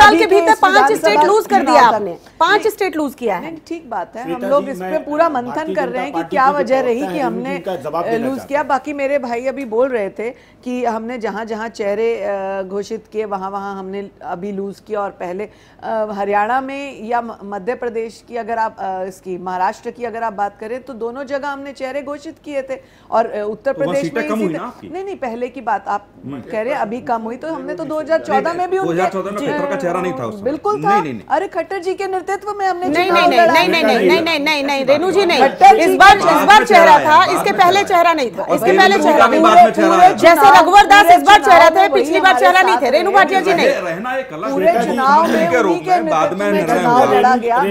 [SPEAKER 7] साल के भीतर पांच स्टेट लूज कर दिया आपने पांच स्टेट लूज किया है ठीक बात है हम लोग इस पे पूरा मंथन कर रहे हैं कि क्या तो वजह रही कि हमने लूज किया बाकी मेरे भाई अभी बोल रहे थे कि हमने जहाँ जहाँ चेहरे घोषित किए वहाँ वहाँ हमने अभी लूज किया और पहले हरियाणा में या मध्य प्रदेश की अगर आप इसकी महाराष्ट्र की अगर आप बात करें तो दोनों जगह हमने चेहरे घोषित किए थे और उत्तर तो प्रदेश में नहीं नहीं पहले की बात आप कह रहे अभी कम हुई तो हमने तो दो में भी था बिल्कुल था अरे खट्टर जी के नेतृत्व में हमने
[SPEAKER 1] नहीं नहीं नहीं नहीं नहीं नहीं नहीं नहीं नहीं रेणु जी नहीं इस बार इस बार चेहरा था इसके पहले चेहरा नहीं था इसके पहले चेहरा जैसे रघुवर दास इस बार चेहरा थे पिछली बार चेहरा नहीं थे रेणु भाटिया जी नहीं पूरे चुनाव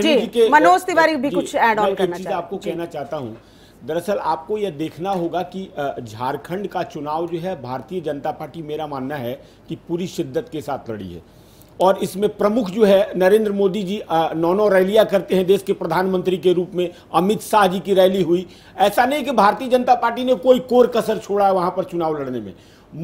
[SPEAKER 1] जी मनोज तिवारी भी कुछ एड ऑन करना चाहिए आपको कहना
[SPEAKER 2] चाहता हूँ दरअसल आपको यह देखना होगा कि झारखंड का चुनाव जो है भारतीय जनता पार्टी मेरा मानना है कि पूरी शिद्दत के साथ लड़ी है और इसमें प्रमुख जो है नरेंद्र मोदी जी नौ नौ रैलियाँ करते हैं देश के प्रधानमंत्री के रूप में अमित शाह जी की रैली हुई ऐसा नहीं कि भारतीय जनता पार्टी ने कोई कोर कसर छोड़ा है वहाँ पर चुनाव लड़ने में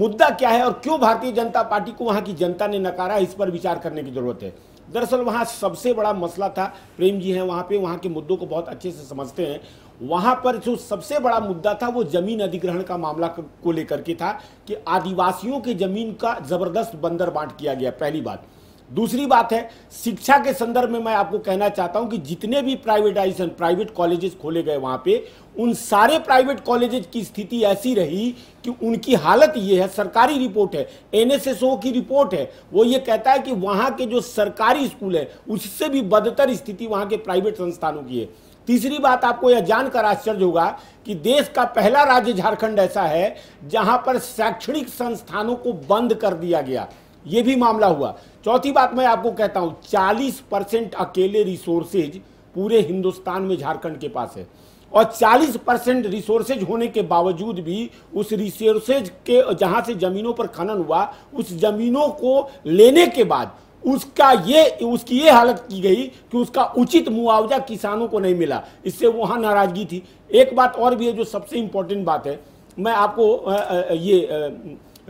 [SPEAKER 2] मुद्दा क्या है और क्यों भारतीय जनता पार्टी को वहाँ की जनता ने नकारा इस पर विचार करने की ज़रूरत है दरअसल वहाँ सबसे बड़ा मसला था प्रेम जी हैं वहाँ पे वहाँ के मुद्दों को बहुत अच्छे से समझते हैं वहाँ पर जो सबसे बड़ा मुद्दा था वो जमीन अधिग्रहण का मामला को लेकर के था कि आदिवासियों के जमीन का जबरदस्त बंदर बांट किया गया पहली बात दूसरी बात है शिक्षा के संदर्भ में मैं आपको कहना चाहता हूं कि जितने भी प्राइवेटाइजेशन प्राइवेट कॉलेजेस खोले गए वहां पे उन सारे प्राइवेट कॉलेजेस की स्थिति ऐसी रही कि उनकी हालत ये है सरकारी रिपोर्ट है एनएसएसओ की रिपोर्ट है वो ये कहता है कि वहां के जो सरकारी स्कूल है उससे भी बदतर स्थिति वहां के प्राइवेट संस्थानों की है तीसरी बात आपको यह जानकर आश्चर्य होगा कि देश का पहला राज्य झारखंड ऐसा है जहां पर शैक्षणिक संस्थानों को बंद कर दिया गया ये भी मामला हुआ चौथी बात मैं आपको कहता हूँ चालीस परसेंट अकेले रिसोर्सेज पूरे हिंदुस्तान में झारखंड के पास है और 40 परसेंट रिसोर्सेज होने के बावजूद भी उस रिसोर्सेज के जहाँ से ज़मीनों पर खनन हुआ उस ज़मीनों को लेने के बाद उसका ये उसकी ये हालत की गई कि उसका उचित मुआवजा किसानों को नहीं मिला इससे वहाँ नाराज़गी थी एक बात और भी है जो सबसे इम्पोर्टेंट बात है मैं आपको ये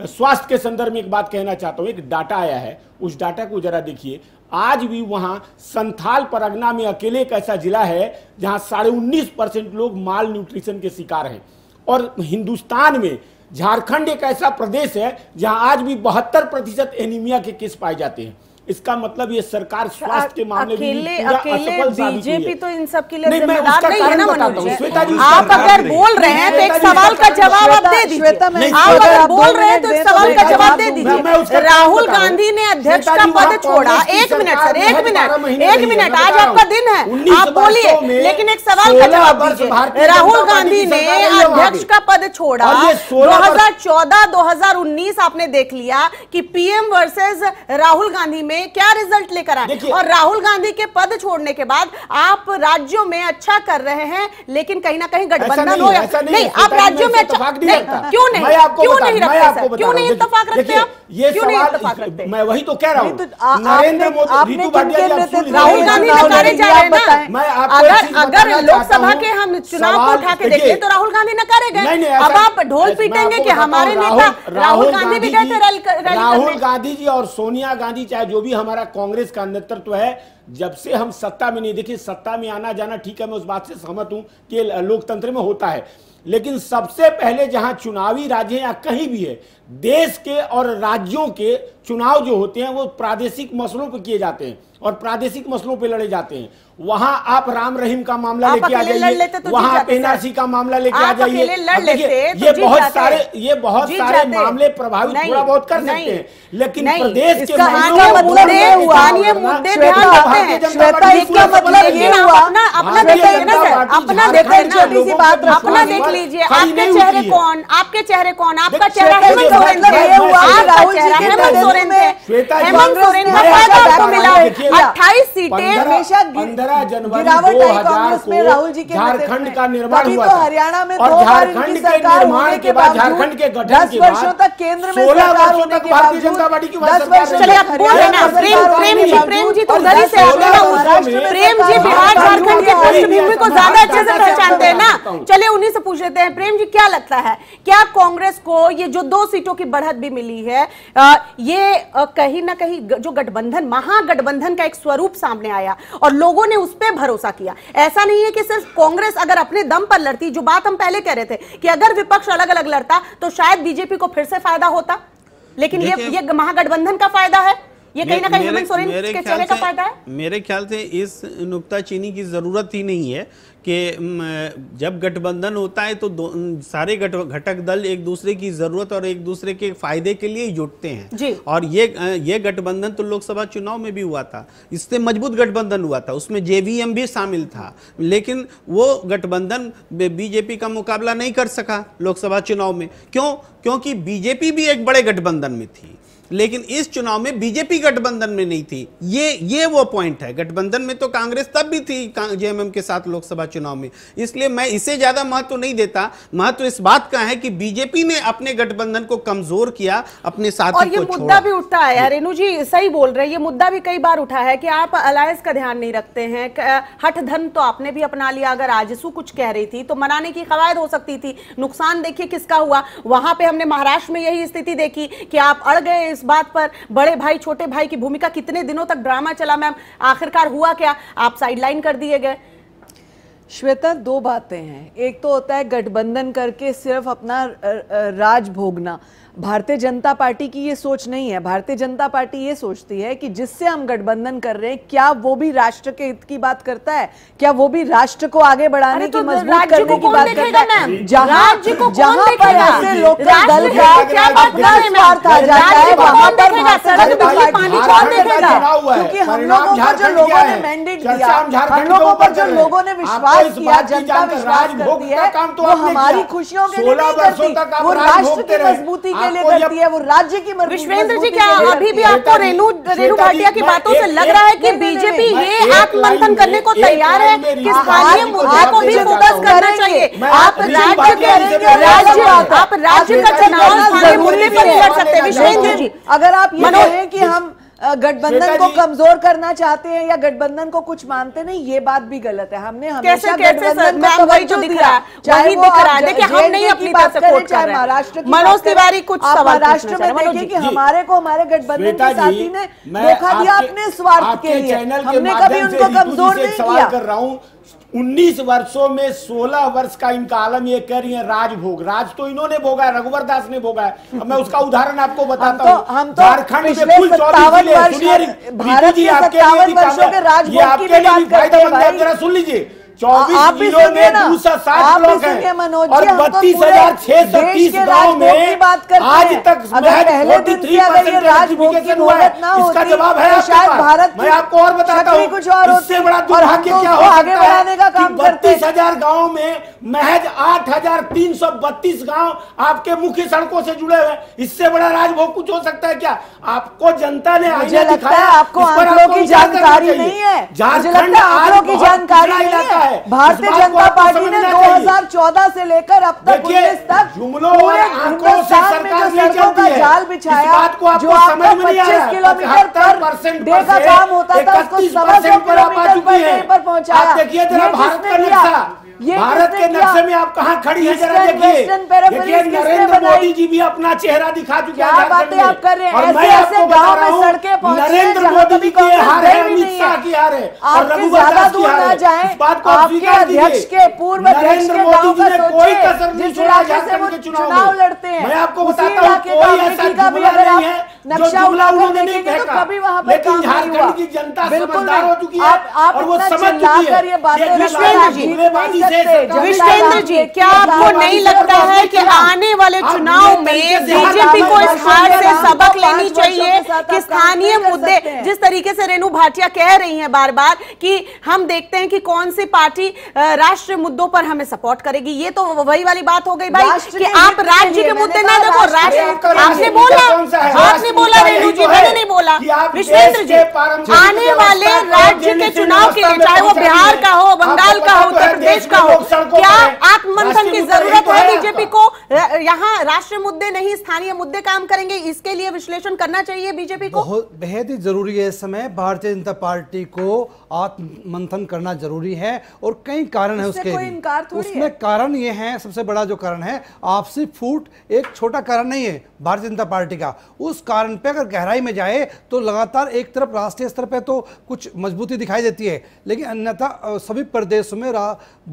[SPEAKER 2] स्वास्थ्य के संदर्भ में एक बात कहना चाहता हूँ एक डाटा आया है उस डाटा को जरा देखिए आज भी वहां संथाल परगना में अकेले एक ऐसा जिला है जहां साढ़े उन्नीस परसेंट लोग माल न्यूट्रिशन के शिकार हैं और हिंदुस्तान में झारखंड एक ऐसा प्रदेश है जहां आज भी बहत्तर प्रतिशत एनीमिया के केस पाए जाते हैं इसका मतलब ये सरकार अच्छा, स्वास्थ्य के मामले अकेले अकेले
[SPEAKER 1] बीजेपी तो इन सब के लिए जिम्मेदार नहीं है ना मनोज जी आप अगर बोल रहे हैं तो एक सवाल का जवाब आप दे दीजिए आप अगर बोल रहे हैं तो एक तो सवाल का जवाब दे दीजिए राहुल गांधी ने अध्यक्ष का पद छोड़ा एक मिनट सर एक मिनट एक मिनट आज आपका दिन है आप बोलिए लेकिन एक सवाल का जवाब दीजिए राहुल गांधी ने अध्यक्ष का पद छोड़ा 2014-2019 आपने देख लिया की पीएम वर्सेज राहुल गांधी में में क्या रिजल्ट लेकर आए और राहुल गांधी के पद छोड़ने के बाद आप राज्यों में अच्छा कर रहे हैं लेकिन कहीं ना कहीं गठबंधन हो या नहीं आप राज्यों में अच्छा क्यों नहीं क्यों नहीं रखते क्यों नहीं इतफाक रखते आप ये क्यों नहीं इतफाक
[SPEAKER 2] रखते मैं वही तो कह रहा हूँ नरेंद्र
[SPEAKER 1] मोदी राहुल गांधी नकारे जा रहे हैं ना अगर अगर लोकसभा के हम चुनाव को उठा के देखें तो राहुल गांधी नकारे गए अब आप ढोल पीटेंगे कि हमारे नेता राहुल गांधी भी गए थे राहुल गांधी
[SPEAKER 2] जी और सोनिया गांधी चाहे जो भी हमारा कांग्रेस का नेतृत्व तो है जब से हम सत्ता में नहीं देखिए सत्ता में आना जाना ठीक है मैं उस बात से सहमत हूं कि लोकतंत्र में होता है लेकिन सबसे पहले जहां चुनावी राज्य या कहीं भी है देश के और राज्यों के चुनाव जो होते हैं वो प्रादेशिक मसलों पर किए जाते हैं और प्रादेशिक मसलों पे लड़े जाते हैं वहां आप राम रहीम का मामला लेके आ जाइए तो वहां आप एनआरसी का मामला लेके आ जाइए तो ये बहुत सारे ये बहुत सारे मामले प्रभावित थोड़ा बहुत कर सकते हैं लेकिन प्रदेश के मतलब
[SPEAKER 10] मतलब अपना अपना लीजिए आपके
[SPEAKER 1] चेहरे कौन आपके चेहरे कौन आपका चेहरा हेमंत सोरेन हेमंत सोरेन हेमंत सोरेन आपको मिला अट्ठाईस सीटें पंद्रह
[SPEAKER 10] जनवरी दो हजार राहुल जी के झारखंड का निर्माण हुआ तो हरियाणा में और झारखंड सरकार निर्माण के बाद झारखंड के गठन के वर्षों तक केंद्र में सोलह वर्षों तक भारतीय जनता पार्टी की चलिए आप बोल रहे ना प्रेम प्रेम जी प्रेम जी तो उधर ही से प्रेम जी
[SPEAKER 1] बिहार झारखंड के पृष्ठभूमि को ज्यादा अच्छे से पहचानते हैं ना चले उन्हीं से पूछ पूछ लेते हैं प्रेम जी क्या लगता है क्या कांग्रेस को ये जो दो सीटों की बढ़त भी मिली है ये कहीं ना कहीं जो गठबंधन महागठबंधन का एक स्वरूप सामने आया और लोगों ने उस पर भरोसा किया ऐसा नहीं है कि सिर्फ कांग्रेस अगर अपने दम पर लड़ती जो बात हम पहले कह रहे थे कि अगर विपक्ष अलग अलग लड़ता तो शायद बीजेपी को फिर से फायदा होता लेकिन ये ये महागठबंधन का फायदा है ये कहीं ना कहीं हेमंत सोरेन के चेहरे का फायदा है
[SPEAKER 5] मेरे ख्याल से इस नुकताचीनी की जरूरत ही नहीं है कि जब गठबंधन होता है तो सारे घटक दल एक दूसरे की जरूरत और एक दूसरे के फायदे के लिए जुटते हैं और ये ये गठबंधन तो लोकसभा चुनाव में भी हुआ था इससे मजबूत गठबंधन हुआ था उसमें जेवीएम भी शामिल था लेकिन वो गठबंधन बीजेपी का मुकाबला नहीं कर सका लोकसभा चुनाव में क्यों क्योंकि बीजेपी भी एक बड़े गठबंधन में थी लेकिन इस चुनाव में बीजेपी गठबंधन में नहीं थी ये ये वो पॉइंट है गठबंधन में तो कांग्रेस तब भी थी जेएमएम के साथ लोकसभा चुनाव में इसलिए मैं इसे ज्यादा महत्व तो नहीं देता महत्व तो इस बात का है कि बीजेपी ने अपने गठबंधन को कमजोर किया अपने साथ और ये मुद्दा भी
[SPEAKER 1] उठता है रेणु जी सही बोल रहे हैं ये मुद्दा भी कई बार उठा है कि आप अलायंस का ध्यान नहीं रखते हैं हठ धन तो आपने भी अपना लिया अगर आजसू कुछ कह रही थी तो मनाने की कवायद हो सकती थी नुकसान देखिए किसका हुआ वहां पर हमने महाराष्ट्र में यही स्थिति देखी कि आप अड़ गए बात पर बड़े भाई छोटे भाई की भूमिका कितने दिनों तक ड्रामा चला मैम आखिरकार हुआ क्या आप साइडलाइन कर दिए गए श्वेता दो बातें हैं एक तो होता है गठबंधन करके सिर्फ
[SPEAKER 7] अपना राज भोगना भारतीय जनता पार्टी की ये सोच नहीं है भारतीय जनता पार्टी ये सोचती है कि जिससे हम गठबंधन कर रहे हैं क्या वो भी राष्ट्र के हित की बात करता है क्या वो भी राष्ट्र को आगे बढ़ाने की तो मजबूत करने की बात करता है जहाँ जहाँ पर ऐसे लोकल तो दल का अपना स्वार्थ आ जाता है वहां
[SPEAKER 10] पर क्योंकि हम लोगों पर जो लोगों ने मैंडेट दिया हम लोगों पर जो लोगों ने विश्वास किया जनता विश्वास करती है तो वो हमारी खुशियों के लिए
[SPEAKER 7] नहीं करती वो राष्ट्र की मजबूती के लिए करती है वो राज्य की विश्वेंद्र जी क्या अभी भी आपको रेणु रेणु भाटिया की बातों से लग रहा है कि बीजेपी ये आत्ममंथन करने को
[SPEAKER 1] तैयार है कि स्थानीय मुद्दा को भी फोकस करना चाहिए आप राज्य के राज्य आप राज्य का चुनाव मुद्दे पर कर सकते हैं विश्वेंद्र जी
[SPEAKER 7] अगर
[SPEAKER 10] आप ये कहें
[SPEAKER 1] कि हम
[SPEAKER 7] गठबंधन को कमजोर करना चाहते हैं या गठबंधन को कुछ मानते नहीं ये बात भी गलत है हमने हमेशा गठबंधन को तवज्जो दिया चाहे वो हम नहीं अपनी बात करें चाहे महाराष्ट्र मनोज तिवारी कुछ महाराष्ट्र में देखिए कि हमारे को हमारे गठबंधन के साथी ने धोखा दिया अपने स्वार्थ के लिए हमने कभी उनको कमजोर नहीं किया
[SPEAKER 2] 19 वर्षों में 16 वर्ष का इनका आलम ये कह रही है राजभोग राज तो इन्होंने भोगा है रघुवर दास ने भोगा है अब मैं उसका उदाहरण आपको बताता तो- हूँ तो झारखंड के कुल चौबीस सुनिए आपके लिए
[SPEAKER 10] सुन लीजिए चौबीस में दो साठ ब्लॉक है और तो बत्तीस हजार छह सौ तीस गाँव में आज तक फोर्टी थ्री परसेंट हुआ है इसका जवाब है तो शायद भारत मैं आपको और बताता हूँ कुछ और इससे बड़ा दुर्भाग्य क्या हो आगे बढ़ाने का काम बत्तीस हजार
[SPEAKER 2] गाँव में महज आठ हजार तीन सौ बत्तीस गाँव आपके मुख्य सड़कों से जुड़े हुए इससे बड़ा राजभोग कुछ हो सकता है क्या आपको जनता ने आज दिखाया आपको की जानकारी नहीं है झारखंड आंकड़ों की
[SPEAKER 10] जानकारी नहीं है है भारतीय जनता पार्टी ने 2014 से लेकर अब तक तक
[SPEAKER 2] जुमलों का जाल बिछाया जो आपको पच्चीस किलोमीटर पर डे का काम होता था उसको सवा सौ किलोमीटर पर
[SPEAKER 7] पहुंचाया
[SPEAKER 10] ये भारत के नक्शे में आप कहा खड़ी है जरा देखिए नरेंद्र मोदी जी भी अपना चेहरा दिखा चुके हैं बातें आप कर रहे हैं मैं आपको बता रहा हूँ नरेंद्र मोदी जी की हार है अमित शाह की हार है और रघुवंश की हार है इस बात को स्वीकार कीजिए पूर्व नरेंद्र मोदी जी ने कोई कसर नहीं छोड़ा झारखंड के चुनाव लड़ते हैं मैं आपको बताता हूँ कोई ऐसा जुमला नहीं है नक्शा उला उन्होंने नहीं तो फेंका लेकिन झारखंड की जनता समझदार हो चुकी है और वो समझ चुकी है जी विश्वेंद्र जी क्या आपको नहीं लगता है कि आने वाले चुनाव में बीजेपी को इस हार से सबक लेनी चाहिए कि
[SPEAKER 1] स्थानीय मुद्दे जिस तरीके से रेणु भाटिया कह रही हैं बार बार कि हम देखते हैं कि कौन सी पार्टी राष्ट्रीय मुद्दों पर हमें सपोर्ट करेगी ये तो वही वाली बात हो गई भाई की आप राज्य के मुद्दे ना देखो राष्ट्र आपने बोला आपने बोला रेणु जी मैंने
[SPEAKER 10] नहीं बोला विश्वेंद्र जी आने वाले राज्य के चुनाव के लिए चाहे वो बिहार का हो बंगाल का हो तो उत्तर प्रदेश का हूँ क्या आत्ममंथन की जरूरत तो है बीजेपी को
[SPEAKER 1] यहाँ राष्ट्रीय मुद्दे नहीं स्थानीय मुद्दे काम करेंगे इसके लिए विश्लेषण करना चाहिए बीजेपी
[SPEAKER 6] को बेहद ही जरूरी है इस समय भारतीय जनता पार्टी को आत्ममंथन करना जरूरी है और कई कारण है उसके उसमें कारण ये है सबसे बड़ा जो कारण है आपसी फूट एक छोटा कारण नहीं है भारतीय जनता पार्टी का उस कारण पे अगर गहराई में जाए तो लगातार एक तरफ राष्ट्रीय स्तर पे तो कुछ मजबूती दिखाई देती है लेकिन अन्यथा सभी प्रदेशों में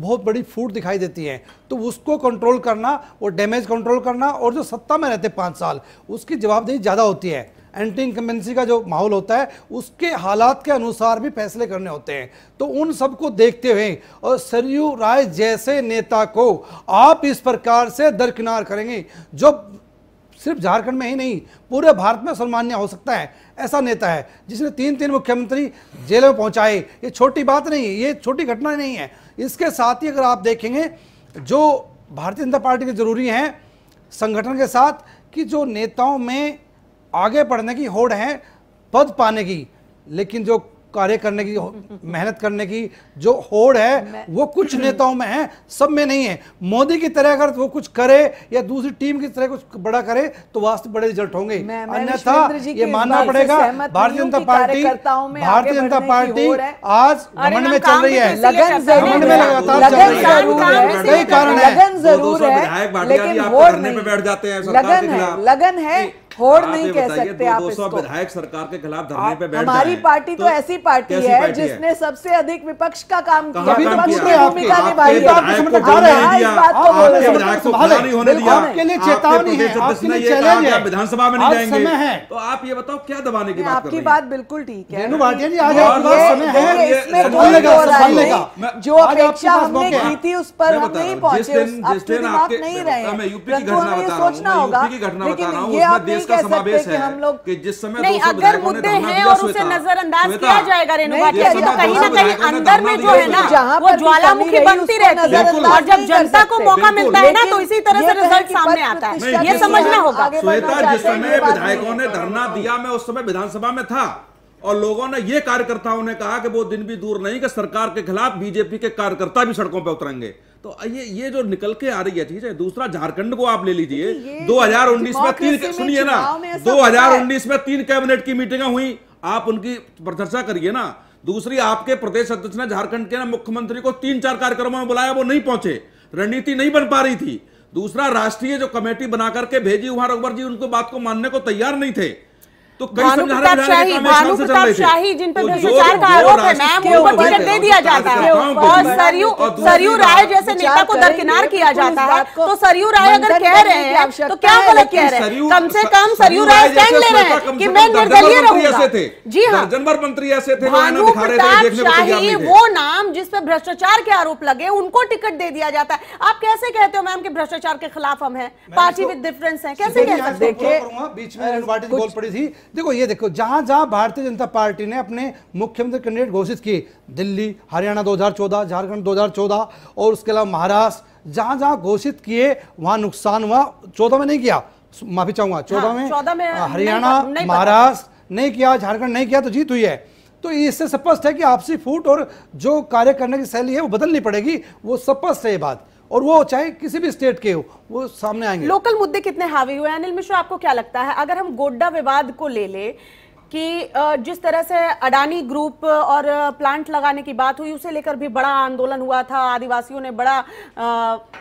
[SPEAKER 6] बहुत बड़ी फूट दिखाई देती है तो उसको कंट्रोल करना और डैमेज कंट्रोल करना और जो सत्ता में रहते पाँच साल उसकी जवाबदेही ज़्यादा होती है एंटी इनकम्बेंसी का जो माहौल होता है उसके हालात के अनुसार भी फैसले करने होते हैं तो उन सबको देखते हुए और सरयू राय जैसे नेता को आप इस प्रकार से दरकिनार करेंगे जो सिर्फ झारखंड में ही नहीं पूरे भारत में सम्मान्य हो सकता है ऐसा नेता है जिसने तीन तीन मुख्यमंत्री जेल में पहुंचाए ये छोटी बात नहीं है ये छोटी घटना नहीं है इसके साथ ही अगर आप देखेंगे जो भारतीय जनता पार्टी के जरूरी हैं संगठन के साथ कि जो नेताओं में आगे बढ़ने की होड़ है पद पाने की लेकिन जो कार्य करने की मेहनत करने की जो होड़ है वो कुछ नेताओं में है सब में नहीं है मोदी की तरह अगर वो कुछ करे या दूसरी टीम की तरह कुछ बड़ा करे तो वास्तव बड़े रिजल्ट होंगे अन्यथा ये मानना पड़ेगा भारतीय जनता पार्टी भारतीय जनता पार्टी आज घमंड में चल रही है में लगातार चल रही है कई कारण है
[SPEAKER 7] लगन है छोड़ हाँ, नहीं तो कह सकते आप इसको विधायक
[SPEAKER 9] सरकार के खिलाफ धरने हाँ, पे बैठ हमारी पार्टी तो, तो ऐसी पार्टी है जिसने
[SPEAKER 7] सबसे अधिक विपक्ष का काम
[SPEAKER 6] किया विपक्ष की भूमिका निभाई हाँ, विधानसभा में नहीं जाएंगे
[SPEAKER 9] तो आप ये बताओ क्या दबाने की आपकी बात बिल्कुल ठीक है
[SPEAKER 10] जो अपेक्षा हमने की थी उस पर हम नहीं पहुंचे नहीं
[SPEAKER 9] रहे सोचना होगा लेकिन ये आप इसका समावेश है हम लोग कि जिस समय नहीं अगर मुद्दे
[SPEAKER 6] हैं और उसे
[SPEAKER 1] नजरअंदाज किया जाएगा रेणुका कहीं ना कहीं अंदर में जो है ना वो ज्वालामुखी बनती रहती है और जब जनता को मौका मिलता है ना तो इसी तरह से रिजल्ट सामने आता है ये समझना होगा श्वेता जिस समय विधायकों
[SPEAKER 9] ने धरना दिया मैं उस समय विधानसभा में था और लोगों ने ये कार्यकर्ताओं ने कहा कि वो दिन भी दूर नहीं कि सरकार के खिलाफ बीजेपी के कार्यकर्ता भी सड़कों पर उतरेंगे तो ये ये जो निकल के आ रही है चीज है दूसरा झारखंड को आप ले लीजिए 2019 में तीन सुनिए ना 2019 में तीन कैबिनेट की मीटिंग हुई आप उनकी प्रदर्शा करिए ना दूसरी आपके प्रदेश अध्यक्ष ने झारखंड के ना मुख्यमंत्री को तीन चार कार्यक्रमों में बुलाया वो नहीं पहुंचे रणनीति नहीं बन पा रही थी दूसरा राष्ट्रीय जो कमेटी बना करके भेजी वहां रघुबर जी उनको बात को मानने को तैयार नहीं थे तो शाही भानु प्रताप शाही
[SPEAKER 1] जिन पर भ्रष्टाचार तो का आरोप है मैम टिकट दे दिया तो जाता है और सरयू सरयू राय जैसे नेता को दरकिनार किया जाता है तो सरयू राय अगर तो कह रहे हैं तो क्या गलत कह रहे हैं कम से कम सरयू राय स्टैंड ले रहे हैं कि मैं निर्दलीय रहूंगा जी हाँ
[SPEAKER 9] जनवर मंत्री ऐसे थे भानु प्रताप शाही वो
[SPEAKER 1] नाम जिसपे भ्रष्टाचार के आरोप लगे उनको टिकट दे दिया जाता है आप कैसे कहते हो मैम की भ्रष्टाचार के खिलाफ हम है पार्टी विद डिफरेंस है कैसे कह सकते
[SPEAKER 6] बीच में पड़ी थी देखो ये देखो जहां जहां भारतीय जनता पार्टी ने अपने मुख्यमंत्री कैंडिडेट घोषित किए दिल्ली हरियाणा 2014 झारखंड 2014 और उसके अलावा महाराष्ट्र जहां जहां घोषित किए वहां नुकसान हुआ चौदह में नहीं किया माफी चाहूंगा हाँ, चौदह में, हाँ, हरियाणा महाराष्ट्र नहीं किया झारखंड नहीं किया तो जीत हुई है तो इससे स्पष्ट है कि आपसी फूट और जो कार्य करने की शैली है वो बदलनी पड़ेगी वो स्पष्ट है ये बात और वो चाहे किसी भी स्टेट के हो वो सामने आएंगे लोकल
[SPEAKER 1] मुद्दे कितने हावी हुए अनिल मिश्रा आपको क्या लगता है अगर हम गोड्डा विवाद को ले ले कि जिस तरह से अडानी ग्रुप और प्लांट लगाने की बात हुई उसे लेकर भी बड़ा आंदोलन हुआ था आदिवासियों ने बड़ा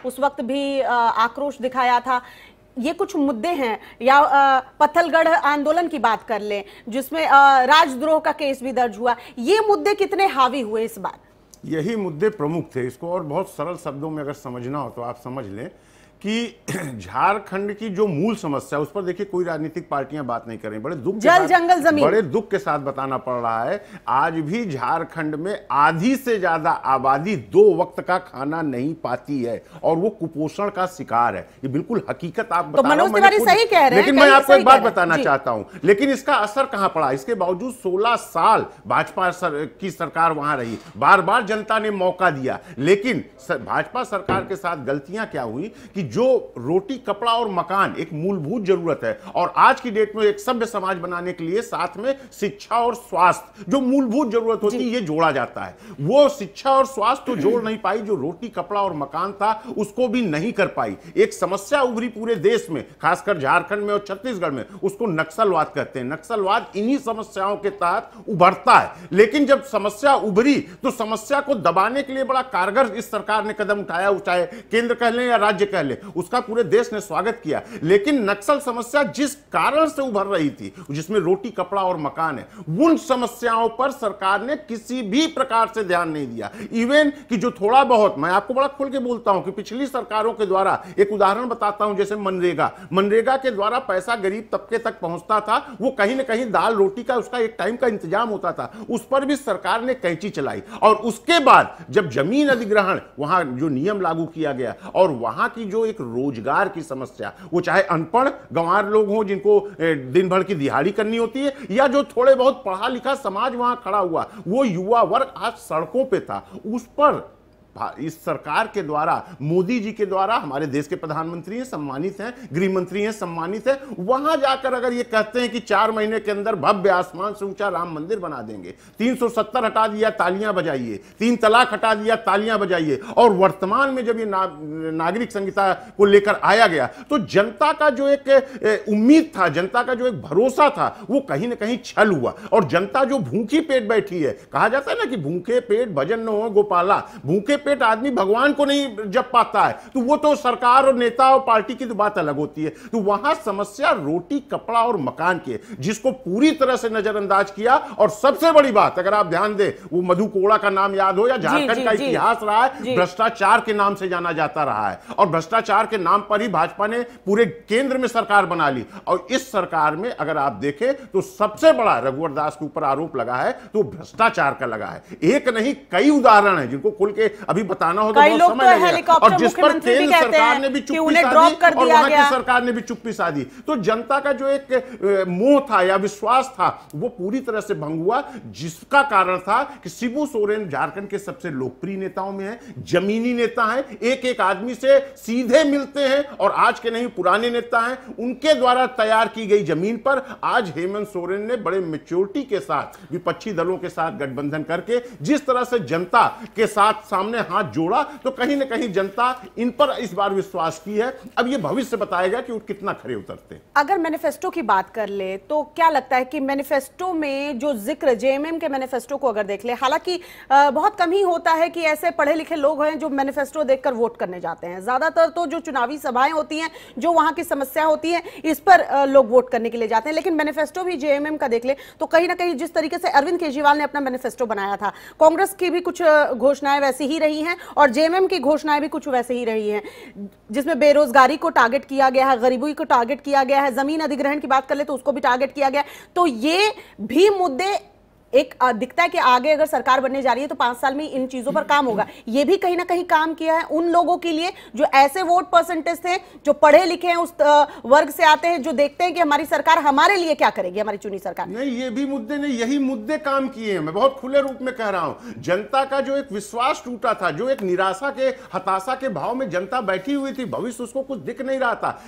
[SPEAKER 1] उस वक्त भी आक्रोश दिखाया था ये कुछ मुद्दे हैं या पत्थलगढ़ आंदोलन की बात कर लें जिसमें राजद्रोह का केस भी दर्ज हुआ ये मुद्दे कितने हावी हुए इस बार
[SPEAKER 3] यही मुद्दे प्रमुख थे इसको और बहुत सरल शब्दों में अगर समझना हो तो आप समझ लें कि झारखंड की जो मूल समस्या उस पर देखिए कोई राजनीतिक पार्टियां बात नहीं कर रही बड़े दुख जल जंगल जमीन बड़े दुख के साथ बताना पड़ रहा है आज भी झारखंड में आधी से ज्यादा आबादी दो वक्त का खाना नहीं पाती है और वो कुपोषण का शिकार है ये बिल्कुल हकीकत आप तो सही कह रहे हैं लेकिन मैं आपको एक बात बताना चाहता हूं लेकिन इसका असर कहां पड़ा इसके बावजूद सोलह साल भाजपा की सरकार वहां रही बार बार जनता ने मौका दिया लेकिन भाजपा सरकार के साथ गलतियां क्या हुई कि जो रोटी कपड़ा और मकान एक मूलभूत जरूरत है और आज की डेट में एक सभ्य समाज बनाने के लिए साथ में शिक्षा और स्वास्थ्य जो मूलभूत जरूरत होती है ये जोड़ा जाता है वो शिक्षा और स्वास्थ्य तो जोड़ नहीं पाई जो रोटी कपड़ा और मकान था उसको भी नहीं कर पाई एक समस्या उभरी पूरे देश में खासकर झारखंड में और छत्तीसगढ़ में उसको नक्सलवाद कहते हैं नक्सलवाद इन्हीं समस्याओं के तहत उभरता है लेकिन जब समस्या उभरी तो समस्या को दबाने के लिए बड़ा कारगर इस सरकार ने कदम उठाया चाहे केंद्र कह लें या राज्य कह लें उसका पूरे देश ने स्वागत किया लेकिन नक्सल समस्या जिस कारण से उभर रही थी जिसमें रोटी कपड़ा और मकान है उन समस्याओं पर सरकार ने किसी भी प्रकार से ध्यान नहीं दिया इवन कि जो थोड़ा बहुत मैं आपको बड़ा खुल के बोलता हूं कि पिछली सरकारों के द्वारा एक उदाहरण बताता हूं जैसे मनरेगा मनरेगा के द्वारा पैसा गरीब तबके तक पहुंचता था वो कहीं ना कहीं दाल रोटी का उसका एक टाइम का इंतजाम होता था उस पर भी सरकार ने कैंची चलाई और उसके बाद जब जमीन अधिग्रहण वहां जो नियम लागू किया गया और वहां की जो एक रोजगार की समस्या वो चाहे अनपढ़ गंवार लोग हों जिनको दिन भर की दिहाड़ी करनी होती है या जो थोड़े बहुत पढ़ा लिखा समाज वहां खड़ा हुआ वो युवा वर्ग आज सड़कों पर था उस पर इस सरकार के द्वारा मोदी जी के द्वारा हमारे देश के प्रधानमंत्री हैं सम्मानित हैं गृह मंत्री हैं सम्मानित हैं वहां जाकर अगर ये कहते हैं कि चार महीने के अंदर भव्य आसमान से ऊंचा राम मंदिर बना देंगे 370 हटा दिया तालियां बजाइए तीन तलाक हटा दिया तालियां बजाइए और वर्तमान में जब ये ना, नागरिक संहिता को लेकर आया गया तो जनता का जो एक उम्मीद था जनता का जो एक भरोसा था वो कहीं ना कहीं छल हुआ और जनता जो भूखी पेट बैठी है कहा जाता है ना कि भूखे पेट भजन न हो गोपाला भूखे पेट आदमी भगवान को नहीं जप पाता है तो वो तो सरकार और नेता और पार्टी की तो बात अलग होती है तो वहां समस्या रोटी कपड़ा और मकान की है जिसको पूरी तरह से नजरअंदाज किया और सबसे बड़ी बात अगर आप ध्यान दें वो मधु कोड़ा का नाम याद हो या झारखंड का इतिहास रहा है भ्रष्टाचार के नाम से जाना जाता रहा है और भ्रष्टाचार के नाम पर ही भाजपा ने पूरे केंद्र में सरकार बना ली और इस सरकार में अगर आप देखें तो सबसे बड़ा रघुवर दास के ऊपर आरोप लगा है तो भ्रष्टाचार का लगा है एक नहीं कई उदाहरण है जिनको खुल के अभी अभी बताना होगा तो कई लोग तो और जिस पर केंद्र सरकार ने भी चुप्पी साधी और वहां की सरकार ने भी चुप्पी साधी तो जनता का जो एक मोह था या विश्वास था वो पूरी तरह से भंग हुआ जिसका कारण था कि शिबू सोरेन झारखंड के सबसे लोकप्रिय नेताओं में है जमीनी नेता है एक एक आदमी से सीधे मिलते हैं और आज के नहीं पुराने नेता हैं उनके द्वारा तैयार की गई जमीन पर आज हेमंत सोरेन ने बड़े मेच्योरिटी के साथ विपक्षी दलों के साथ गठबंधन करके जिस तरह से जनता के साथ सामने हाथ जोड़ा तो कहीं ना कहीं जनता इन पर इस बार विश्वास की है अब ये भविष्य बताएगा कि वो कितना खड़े उतरते हैं
[SPEAKER 1] अगर मैनिफेस्टो की बात कर ले तो क्या लगता है कि मैनिफेस्टो में जो जिक्र जेएमएम के मैनिफेस्टो को अगर देख ले हालांकि बहुत कम ही होता है कि ऐसे पढ़े लिखे लोग हैं जो मैनिफेस्टो देखकर वोट करने जाते हैं ज्यादातर तो जो चुनावी सभाएं होती हैं जो वहां की समस्या होती है इस पर लोग वोट करने के लिए जाते हैं लेकिन मैनिफेस्टो भी जेएमएम का देख ले तो कहीं ना कहीं जिस तरीके से अरविंद केजरीवाल ने अपना मैनिफेस्टो बनाया था कांग्रेस की भी कुछ घोषणाएं वैसी ही रही रही हैं और जेएमएम की घोषणाएं भी कुछ वैसे ही रही हैं जिसमें बेरोजगारी को टारगेट किया गया है गरीबी को टारगेट किया गया है जमीन अधिग्रहण की बात कर ले तो उसको भी टारगेट किया गया तो ये भी मुद्दे एक दिखता है कि आगे अगर सरकार बनने जा रही है तो पांच साल में इन चीजों पर काम होगा ये भी कहीं ना कहीं काम किया है उन लोगों के लिए जो ऐसे वोट परसेंटेज थे जो पढ़े लिखे हैं उस वर्ग से आते हैं जो देखते हैं कि हमारी सरकार हमारे लिए क्या करेगी हमारी चुनी सरकार नहीं ये भी
[SPEAKER 3] मुद्दे नहीं यही मुद्दे काम किए हैं मैं बहुत खुले रूप में कह रहा हूं जनता का जो एक विश्वास टूटा था जो एक निराशा के हताशा के भाव में जनता बैठी हुई थी भविष्य उसको कुछ दिख नहीं रहा था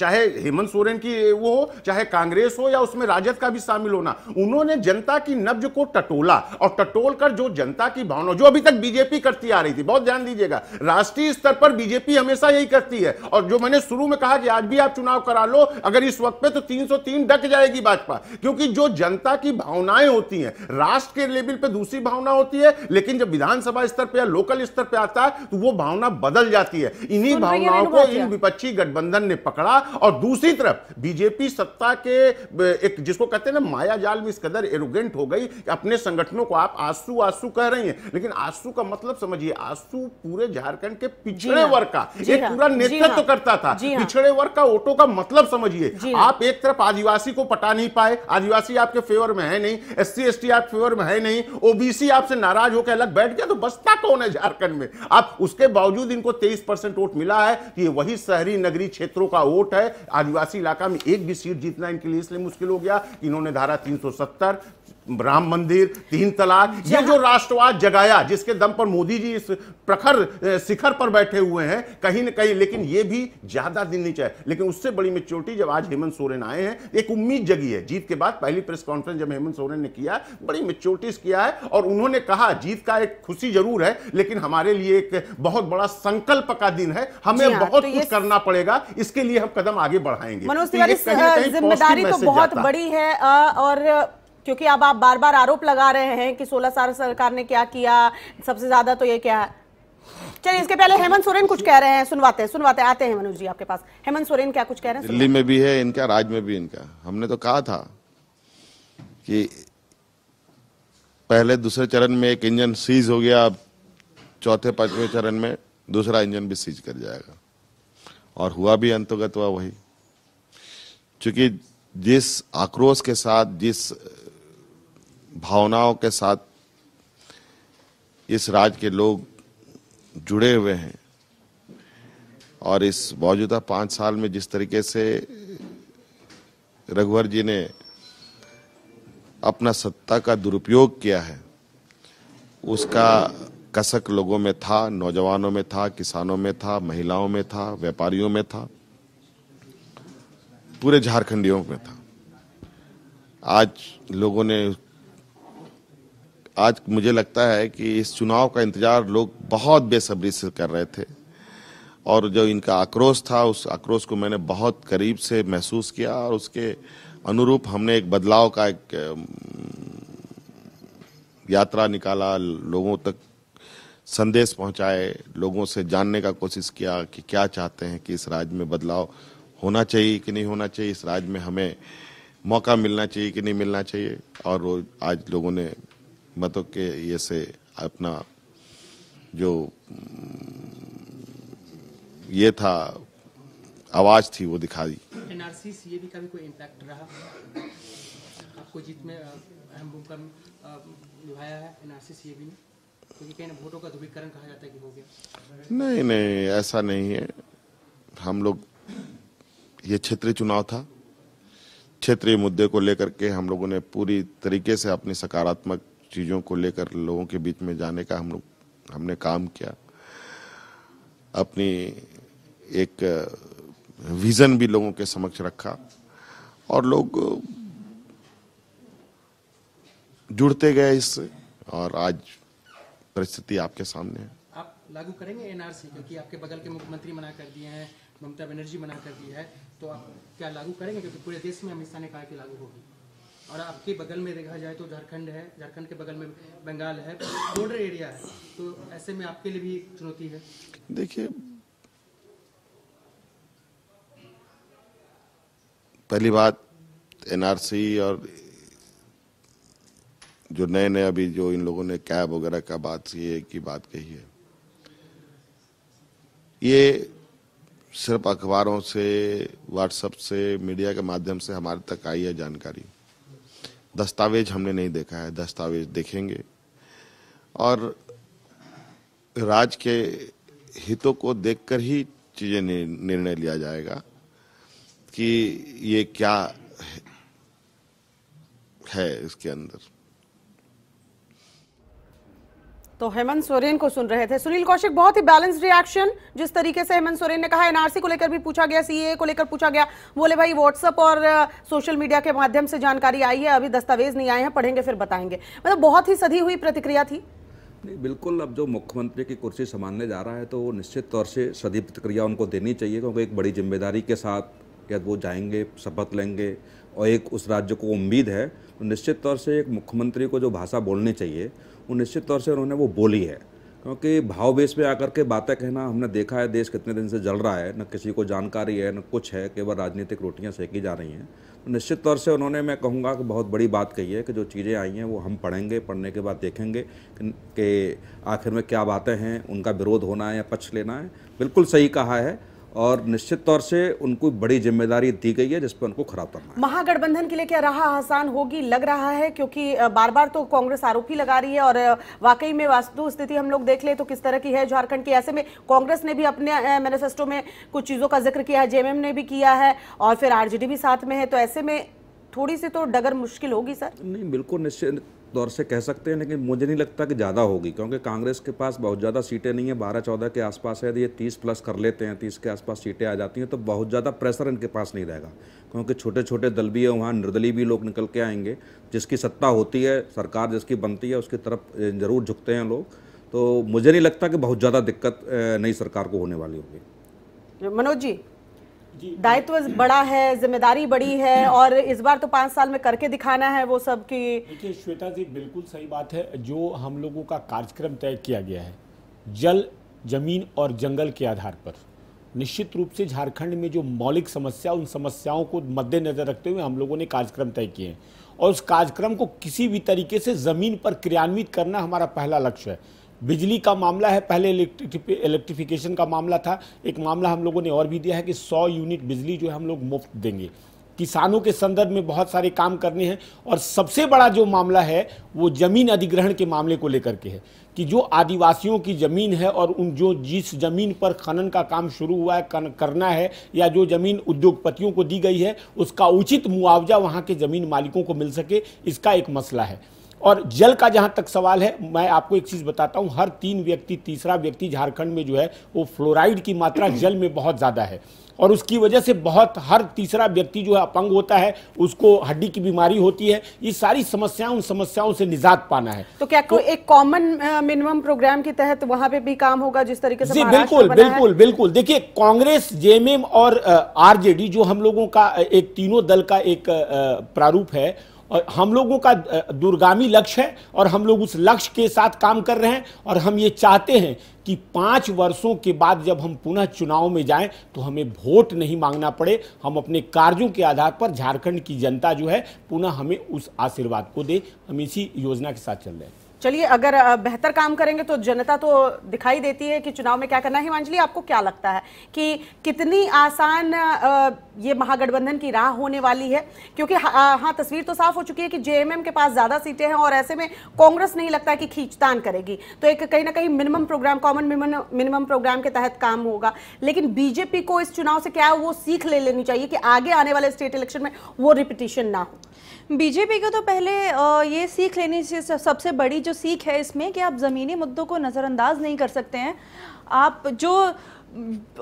[SPEAKER 3] चाहे हेमंत सोरेन की वो हो चाहे कांग्रेस हो या उसमें राजद का भी शामिल होना उन्होंने जनता की नब्ज राज्य को टटोला और टटोल कर जो जनता की भावना जो अभी तक बीजेपी करती आ रही थी बहुत ध्यान दीजिएगा राष्ट्रीय स्तर पर बीजेपी हमेशा यही करती है और जो मैंने शुरू में कहा कि आज भी आप चुनाव करा लो अगर इस वक्त पे तो 303 डक जाएगी भाजपा क्योंकि जो जनता की भावनाएं होती हैं राष्ट्र के लेवल पर दूसरी भावना होती है लेकिन जब विधानसभा स्तर पर या लोकल स्तर पर आता है तो वो भावना बदल जाती है इन्हीं भावनाओं को इन विपक्षी गठबंधन ने पकड़ा और दूसरी तरफ बीजेपी सत्ता के एक जिसको कहते हैं ना माया जाल में इस कदर एरोगेंट हो गई अपने संगठनों को आप आंसू आंसू कह रही हैं लेकिन आंसू का मतलब समझिए आंसू पूरे झारखंड के हाँ। हाँ। हाँ। पिछड़े वर्ग का एक पूरा नेतृत्व करता था पिछड़े वर्ग का वोटो का मतलब समझिए आप एक तरफ आदिवासी को पटा नहीं पाए आदिवासी आपके फेवर में है नहीं एस सी आपके फेवर में है नहीं ओबीसी आपसे नाराज होकर अलग बैठ गया तो बसता कौन है झारखंड में आप उसके बावजूद इनको तेईस परसेंट वोट मिला है कि तो ये वही शहरी नगरी क्षेत्रों का वोट है आदिवासी इलाका में एक भी सीट जीतना इनके लिए इसलिए मुश्किल हो गया इन्होंने धारा 370 राम मंदिर तीन तलाक ये जो राष्ट्रवाद जगाया जिसके दम पर मोदी जी इस प्रखर शिखर पर बैठे हुए हैं कहीं ना कहीं लेकिन ये भी ज्यादा दिन नहीं चाहे लेकिन उससे बड़ी मेच्योरिटी जब आज हेमंत सोरेन आए हैं एक उम्मीद जगी है जीत के बाद पहली प्रेस कॉन्फ्रेंस जब हेमंत सोरेन ने किया बड़ी मेच्योरिटीज किया है और उन्होंने कहा जीत का एक खुशी जरूर है लेकिन हमारे लिए एक बहुत बड़ा संकल्प का दिन है हमें हाँ, बहुत तो कुछ करना पड़ेगा इसके लिए हम कदम आगे बढ़ाएंगे तो जिम्मेदारी तो बहुत बड़ी
[SPEAKER 1] है और क्योंकि अब आप बार बार आरोप लगा रहे हैं कि सोलह साल सरकार ने क्या किया सबसे ज्यादा तो ये क्या है चलिए इसके पहले हेमंत सोरेन कुछ कह रहे हैं सुनवाते हैं सुनवाते हैं आते हैं मनोज जी आपके पास हेमंत सोरेन क्या कुछ कह रहे हैं दिल्ली में
[SPEAKER 4] भी है इनका राज्य में भी इनका हमने तो कहा था कि पहले दूसरे चरण में एक इंजन सीज हो गया अब चौथे पांचवें चरण में दूसरा इंजन भी सीज कर जाएगा और हुआ भी अंतर्गत तो हुआ वही चूंकि जिस आक्रोश के साथ जिस भावनाओं के साथ इस राज्य के लोग जुड़े हुए हैं और इस मौजूदा पाँच साल में जिस तरीके से रघुवर जी ने अपना सत्ता का दुरुपयोग किया है उसका कसक लोगों में था नौजवानों में था किसानों में था महिलाओं में था व्यापारियों में था पूरे झारखंडियों में था आज लोगों ने आज मुझे लगता है कि इस चुनाव का इंतजार लोग बहुत बेसब्री से कर रहे थे और जो इनका आक्रोश था उस आक्रोश को मैंने बहुत करीब से महसूस किया और उसके अनुरूप हमने एक बदलाव का एक यात्रा निकाला लोगों तक संदेश पहुंचाए लोगों से जानने का कोशिश किया कि क्या चाहते हैं कि इस राज्य में बदलाव होना चाहिए कि नहीं होना चाहिए इस राज्य में हमें मौका मिलना चाहिए कि नहीं मिलना चाहिए और आज लोगों ने मतों के ये से अपना जो हम्म, ये था आवाज थी वो दिखा दी
[SPEAKER 6] एनआरसी भी कोई रहा आपको जीत में अहम भूमिका निभाया है एनआरसी भी क्योंकि कहीं वोटों का ध्रुवीकरण कहा जाता है कि हो
[SPEAKER 4] गया नहीं नहीं ऐसा नहीं है हम लोग ये क्षेत्रीय चुनाव था क्षेत्रीय मुद्दे को लेकर के हम लोगों ने पूरी तरीके से अपनी सकारात्मक चीज़ों को लेकर लोगों के बीच में जाने का हम लोग हमने काम किया अपनी एक विज़न भी लोगों के समक्ष रखा और लोग जुड़ते गए इससे और आज परिस्थिति आपके सामने है
[SPEAKER 6] आप लागू करेंगे एनआरसी क्योंकि आपके बगल के मुख्यमंत्री मना कर दिए हैं ममता बनर्जी मना कर दी है तो आप क्या लागू करेंगे क्योंकि पूरे देश में अमित शाह ने कहा कि लागू होगी और आपके बगल में देखा जाए तो झारखंड है झारखंड के बगल में बंगाल है बॉर्डर एरिया है तो ऐसे में आपके लिए भी चुनौती है
[SPEAKER 4] देखिए पहली बात एनआरसी और जो नए नए अभी जो इन लोगों ने कैब वगैरह का बात सी की बात कही है ये सिर्फ अखबारों से व्हाट्सएप से मीडिया के माध्यम से हमारे तक आई है जानकारी दस्तावेज हमने नहीं देखा है दस्तावेज देखेंगे और राज के हितों को देखकर ही चीज़ें निर्णय लिया जाएगा कि ये क्या है इसके अंदर
[SPEAKER 1] तो हेमंत सोरेन को सुन रहे थे सुनील कौशिक बहुत ही बैलेंस रिएक्शन जिस तरीके से हेमंत सोरेन ने कहा एनआरसी को लेकर भी पूछा गया सीए को लेकर पूछा गया बोले भाई व्हाट्सअप और सोशल मीडिया के माध्यम से जानकारी आई है अभी दस्तावेज नहीं आए हैं पढ़ेंगे फिर बताएंगे मतलब बहुत ही सधी हुई प्रतिक्रिया थी
[SPEAKER 9] नहीं बिल्कुल अब जो मुख्यमंत्री की कुर्सी संभालने जा रहा है तो निश्चित तौर से सदी प्रतिक्रिया उनको देनी चाहिए क्योंकि एक बड़ी जिम्मेदारी के साथ वो जाएंगे शपथ लेंगे और एक उस राज्य को उम्मीद है तो निश्चित तौर से एक मुख्यमंत्री को जो भाषा बोलनी चाहिए वो निश्चित तौर से उन्होंने वो बोली है क्योंकि भाव बेस पे आकर के बातें कहना हमने देखा है देश कितने दिन से जल रहा है न किसी को जानकारी है न कुछ है केवल राजनीतिक रोटियां सेकी जा रही हैं तो निश्चित तौर से उन्होंने मैं कहूँगा कि बहुत बड़ी बात कही है कि जो चीज़ें आई हैं वो हम पढ़ेंगे पढ़ने के बाद देखेंगे कि आखिर में क्या बातें हैं उनका विरोध होना है या पक्ष लेना है बिल्कुल सही कहा है और निश्चित तौर से उनको बड़ी जिम्मेदारी दी गई है जिस पर उनको खराब करना
[SPEAKER 1] है महागठबंधन के लिए क्या राह आसान होगी लग रहा है क्योंकि बार बार तो कांग्रेस आरोप ही लगा रही है और वाकई में वास्तु स्थिति हम लोग देख ले तो किस तरह की है झारखंड की ऐसे में कांग्रेस ने भी अपने मैनिफेस्टो में कुछ चीज़ों का जिक्र किया है जेएमएम ने भी किया है और फिर आरजेडी भी साथ में है तो ऐसे में थोड़ी सी तो डगर मुश्किल होगी सर
[SPEAKER 9] नहीं बिल्कुल निश्चित दौर से कह सकते हैं लेकिन मुझे नहीं लगता कि ज़्यादा होगी क्योंकि कांग्रेस के पास बहुत ज़्यादा सीटें नहीं है बारह चौदह के आसपास है यदि ये तीस प्लस कर लेते हैं तीस के आसपास सीटें आ जाती हैं तो बहुत ज़्यादा प्रेशर इनके पास नहीं रहेगा क्योंकि छोटे छोटे दल भी है वहाँ निर्दलीय भी लोग निकल के आएंगे जिसकी सत्ता होती है सरकार जिसकी बनती है उसकी तरफ ज़रूर झुकते हैं लोग तो मुझे नहीं लगता कि बहुत ज़्यादा दिक्कत नई सरकार को होने वाली होगी
[SPEAKER 1] मनोज जी दायित्व बड़ा है जिम्मेदारी बड़ी है और इस बार तो पांच साल में करके दिखाना है वो सब की देखिए श्वेता जी बिल्कुल सही बात है जो हम लोगों का कार्यक्रम तय किया गया है
[SPEAKER 2] जल जमीन और जंगल के आधार पर निश्चित रूप से झारखंड में जो मौलिक समस्या उन समस्याओं को मद्देनजर रखते हुए हम लोगों ने कार्यक्रम तय किए हैं और उस कार्यक्रम को किसी भी तरीके से ज़मीन पर क्रियान्वित करना हमारा पहला लक्ष्य है बिजली का मामला है पहले इलेक्ट्रिफिकेशन का मामला था एक मामला हम लोगों ने और भी दिया है कि 100 यूनिट बिजली जो है हम लोग मुफ्त देंगे किसानों के संदर्भ में बहुत सारे काम करने हैं और सबसे बड़ा जो मामला है वो जमीन अधिग्रहण के मामले को लेकर के है कि जो आदिवासियों की ज़मीन है और उन जो जिस ज़मीन पर खनन का काम शुरू हुआ है करना है या जो ज़मीन उद्योगपतियों को दी गई है उसका उचित मुआवजा वहाँ के ज़मीन मालिकों को मिल सके इसका एक मसला है और जल का जहां तक सवाल है मैं आपको एक चीज़ बताता हूं हर तीन व्यक्ति तीसरा व्यक्ति झारखंड में जो है वो फ्लोराइड की मात्रा जल में बहुत ज़्यादा है और उसकी वजह से बहुत हर तीसरा व्यक्ति जो है अपंग होता है उसको हड्डी की बीमारी होती है ये सारी समस्याएं उन समस्याओं से निजात पाना है तो
[SPEAKER 1] क्या तो, एक कॉमन मिनिमम प्रोग्राम के तहत तो वहां पे भी काम होगा जिस तरीके से बिल्कुल बिल्कुल
[SPEAKER 2] बिल्कुल देखिए कांग्रेस जेएमएम और आरजेडी जो हम लोगों का एक तीनों दल का एक प्रारूप है हम लोगों का दूरगामी लक्ष्य है और हम लोग उस लक्ष्य के साथ काम कर रहे हैं और हम ये चाहते हैं कि पाँच वर्षों के बाद जब हम पुनः चुनाव में जाएं तो हमें वोट नहीं मांगना पड़े हम अपने कार्यों के आधार पर झारखंड की जनता जो है पुनः हमें उस आशीर्वाद को दे हम इसी योजना के साथ चल रहे हैं
[SPEAKER 1] चलिए अगर बेहतर काम करेंगे तो जनता तो दिखाई देती है कि चुनाव में क्या करना है हिमांजलि आपको क्या लगता है कि कितनी आसान ये महागठबंधन की राह होने वाली है क्योंकि हाँ हा, तस्वीर तो साफ हो चुकी है कि जेएमएम के पास ज़्यादा सीटें हैं और ऐसे में कांग्रेस नहीं लगता कि खींचतान करेगी तो एक कहीं ना कहीं minimum programme common minimum programme के तहत काम होगा लेकिन बीजेपी को इस चुनाव से क्या वो सीख ले लेनी चाहिए कि आगे आने वाले स्टेट इलेक्शन में वो रिपीटिशन ना हो बीजेपी को तो पहले
[SPEAKER 8] ये सीख लेनी सबसे बड़ी जो सीख है इसमें कि आप ज़मीनी मुद्दों को नज़रअंदाज नहीं कर सकते हैं आप जो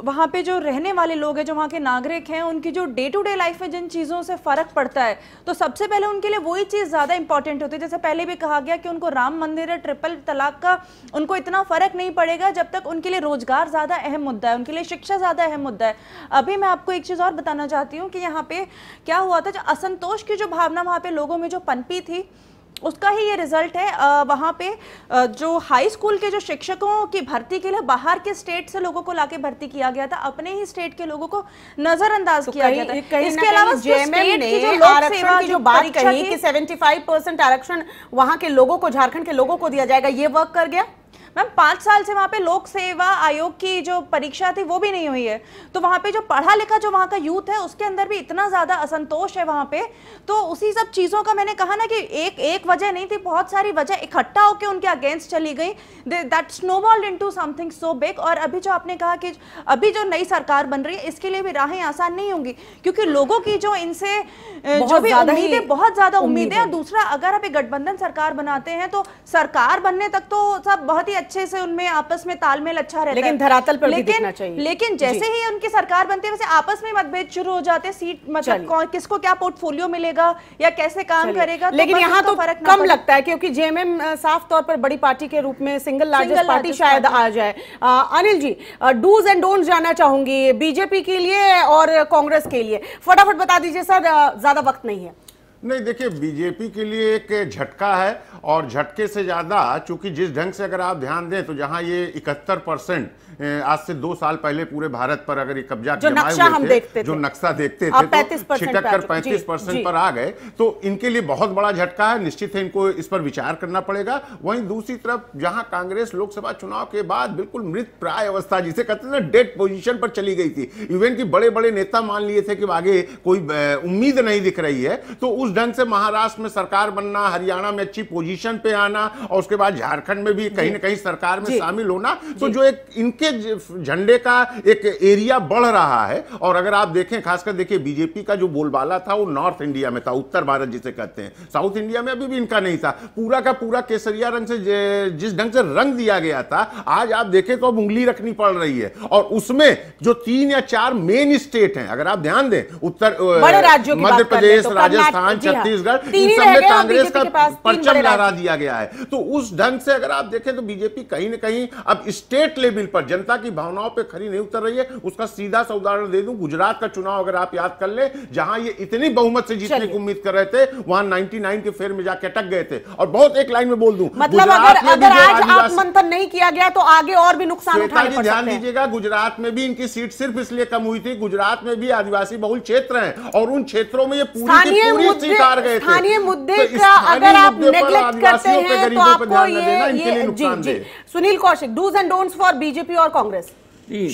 [SPEAKER 8] वहाँ पे जो रहने वाले लोग हैं जो वहाँ के नागरिक हैं उनकी जो डे टू डे लाइफ में जिन चीज़ों से फ़र्क पड़ता है तो सबसे पहले उनके लिए वही चीज़ ज़्यादा इंपॉर्टेंट होती है जैसे पहले भी कहा गया कि उनको राम मंदिर है ट्रिपल तलाक का उनको इतना फ़र्क नहीं पड़ेगा जब तक उनके लिए रोज़गार ज़्यादा अहम मुद्दा है उनके लिए शिक्षा ज़्यादा अहम मुद्दा है अभी मैं आपको एक चीज़ और बताना चाहती हूँ कि यहाँ पर क्या हुआ था जो असंतोष की जो भावना वहाँ पर लोगों में जो पनपी थी उसका ही ये रिजल्ट है वहाँ पे जो हाई स्कूल के जो शिक्षकों की भर्ती के लिए बाहर के स्टेट से लोगों को लाके भर्ती किया गया था अपने ही स्टेट के लोगों को नजरअंदाज तो किया गया था इसके अलावा जेएमएम की जो सेवा की जो बात कही कि
[SPEAKER 1] 75 परसेंट आरक्षण वहाँ के लोगों को झारखंड के लोगों को दिया जाएगा ये वर्क कर गया मैम पांच साल से वहाँ पे लोक
[SPEAKER 8] सेवा आयोग की जो परीक्षा थी वो भी नहीं हुई है तो वहाँ पे जो पढ़ा लिखा जो वहाँ का यूथ है उसके अंदर भी इतना ज़्यादा असंतोष है वहाँ पे तो उसी सब चीज़ों का मैंने कहा ना कि एक एक वजह नहीं थी बहुत सारी वजह इकट्ठा होकर उनके अगेंस्ट चली गई that snowballed in something so big और अभी जो आपने कहा कि अभी जो नई सरकार बन रही है इसके लिए भी राहें आसान नहीं होंगी क्योंकि लोगों की जो इनसे जो भी उम्मीदें बहुत ज़्यादा उम्मीदें और दूसरा अगर आप एक गठबंधन सरकार बनाते हैं तो सरकार बनने तक तो सब बहुत ही अच्छे से उनमें आपस में तालमेल अच्छा रहता लेकिन धरातल पर लेकिन, भी दिखना चाहिए लेकिन जैसे ही उनकी सरकार बनती है वैसे आपस में मतभेद शुरू हो जाते सीट मतलब किसको क्या पोर्टफोलियो मिलेगा या कैसे काम करेगा तो लेकिन यहाँ तो फर्क कम लगता है
[SPEAKER 1] क्योंकि जेएमएम साफ तौर पर बड़ी पार्टी के रूप में सिंगल लार्जेस्ट पार्टी शायद आ जाए Anil ji do's and don't जाना चाहूंगी बीजेपी के लिए और कांग्रेस के लिए फटाफट बता दीजिए सर ज्यादा वक्त नहीं है
[SPEAKER 3] नहीं देखिए बीजेपी के लिए एक झटका है और झटके से ज़्यादा चूंकि जिस ढंग से अगर आप ध्यान दें तो जहां ये इकहत्तर परसेंट आज से दो साल पहले पूरे भारत पर अगर ये कब्जा जमाए हुए थे, जो नक्शा देखते थे तो छिटक कर पैंतीस परसेंट पर आ गए तो इनके लिए बहुत बड़ा झटका है निश्चित है इनको इस पर विचार करना पड़ेगा वहीं दूसरी तरफ जहां कांग्रेस लोकसभा चुनाव के बाद बिल्कुल मृत प्राय अवस्था जिसे कहते हैं ना डेड पोजीशन पर चली गई थी इवन की बड़े बड़े नेता मान लिए थे कि आगे कोई उम्मीद नहीं दिख रही है तो उस ढंग से महाराष्ट्र में सरकार बनना हरियाणा में अच्छी पोजीशन पे आना और उसके बाद झारखंड में भी कहीं ना कहीं सरकार में शामिल होना तो जो एक इनके झंडे का एक एरिया बढ़ रहा है और अगर आप देखें खासकर देखिए बीजेपी का जो बोलबाला था वो नॉर्थ इंडिया में था उत्तर भारत जिसे कहते हैं साउथ इंडिया में अभी भी इनका नहीं था पूरा का पूरा केसरिया रंग से जिस ढंग से रंग दिया गया था आज आप देखें तो अब उंगली रखनी पड़ रही है और उसमें जो तीन या चार मेन स्टेट हैं अगर आप ध्यान दें उत्तर मध्य तो प्रदेश राजस्थान हाँ। छत्तीसगढ़ कांग्रेस का परचम लहरा दिया गया है तो उस ढंग से अगर आप देखें तो बीजेपी कहीं ना कहीं अब स्टेट लेवल पर जनता की भावनाओं पर खरी नहीं उतर रही है उसका सीधा सा उदाहरण दे दू गुजरात का चुनाव अगर आप याद कर ले जहां ये इतनी बहुमत से जीतने की उम्मीद कर रहे थे वहां नाइनटी के फेर में जाके अटक गए थे और बहुत एक लाइन में बोल दू मतलब अगर आज
[SPEAKER 1] मंथन नहीं किया गया तो आगे और भी नुकसान उठाने ध्यान
[SPEAKER 3] दीजिएगा गुजरात में भी इनकी सीट सिर्फ इसलिए कम हुई थी गुजरात में भी आदिवासी बहुल क्षेत्र हैं और उन क्षेत्रों में ये पूरी पूरी स्वीकार गए स्थानीय तो मुद्दे तो का अगर आप नेग्लेक्ट करते हैं तो आपको ये ये जी जी
[SPEAKER 1] Sunil Kaushik do's and don'ts for BJP और कांग्रेस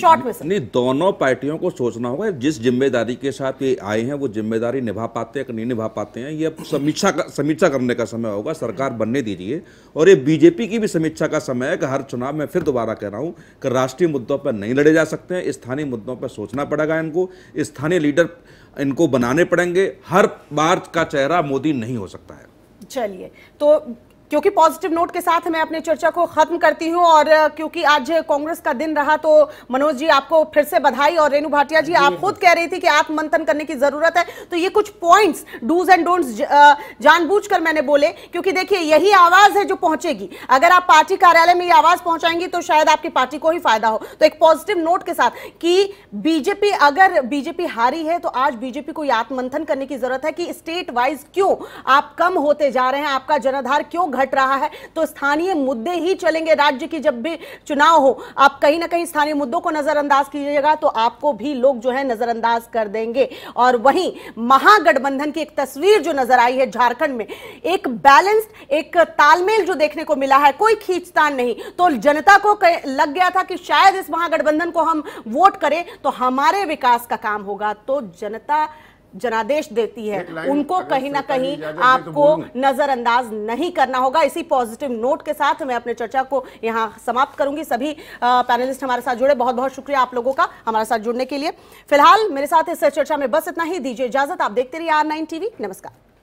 [SPEAKER 9] शॉर्ट में नहीं दोनों पार्टियों को सोचना होगा जिस जिम्मेदारी के साथ ये आए हैं वो जिम्मेदारी निभा पाते हैं कि नहीं निभा पाते हैं ये अब समीक्षा समीक्षा करने का समय होगा सरकार बनने दीजिए और ये बीजेपी की भी समीक्षा का समय है कि हर चुनाव में फिर दोबारा कह रहा हूँ कि राष्ट्रीय मुद्दों पर नहीं लड़े जा सकते हैं स्थानीय मुद्दों पर सोचना पड़ेगा इनको स्थानीय लीडर इनको बनाने पड़ेंगे हर बार का चेहरा मोदी नहीं हो सकता है
[SPEAKER 1] चलिए तो क्योंकि पॉजिटिव नोट के साथ मैं अपने चर्चा को खत्म करती हूं और क्योंकि आज कांग्रेस का दिन रहा तो मनोज जी आपको फिर से बधाई और रेणु भाटिया जी आप खुद कह रही थी कि मंथन करने की जरूरत है तो ये कुछ पॉइंट्स डूज एंड डोंट्स जानबूझकर मैंने बोले क्योंकि देखिए यही आवाज है जो पहुंचेगी अगर आप पार्टी कार्यालय में ये आवाज पहुंचाएंगी तो शायद आपकी पार्टी को ही फायदा हो तो एक पॉजिटिव नोट के साथ कि बीजेपी अगर बीजेपी हारी है तो आज बीजेपी को आत्मंथन करने की जरूरत है कि स्टेट वाइज क्यों आप कम होते जा रहे हैं आपका जनाधार क्यों घट रहा है तो स्थानीय मुद्दे ही चलेंगे राज्य की जब भी चुनाव हो आप कहीं ना कहीं स्थानीय मुद्दों को नजरअंदाज कीजिएगा तो आपको भी लोग जो है नजरअंदाज कर देंगे और वहीं महागठबंधन की एक तस्वीर जो नजर आई है झारखंड में एक बैलेंस्ड एक तालमेल जो देखने को मिला है कोई खींचतान नहीं तो जनता को लग गया था कि शायद इस महागठबंधन को हम वोट करें तो हमारे विकास का काम होगा तो जनता जनादेश देती है उनको कहीं ना कहीं तो आपको नजरअंदाज नहीं करना होगा इसी पॉजिटिव नोट के साथ मैं अपने चर्चा को यहाँ समाप्त करूंगी सभी पैनलिस्ट हमारे साथ जुड़े बहुत बहुत शुक्रिया आप लोगों का हमारे साथ जुड़ने के लिए फिलहाल मेरे साथ इस चर्चा में बस इतना ही दीजिए इजाजत आप देखते रहिए आर नाइन टीवी नमस्कार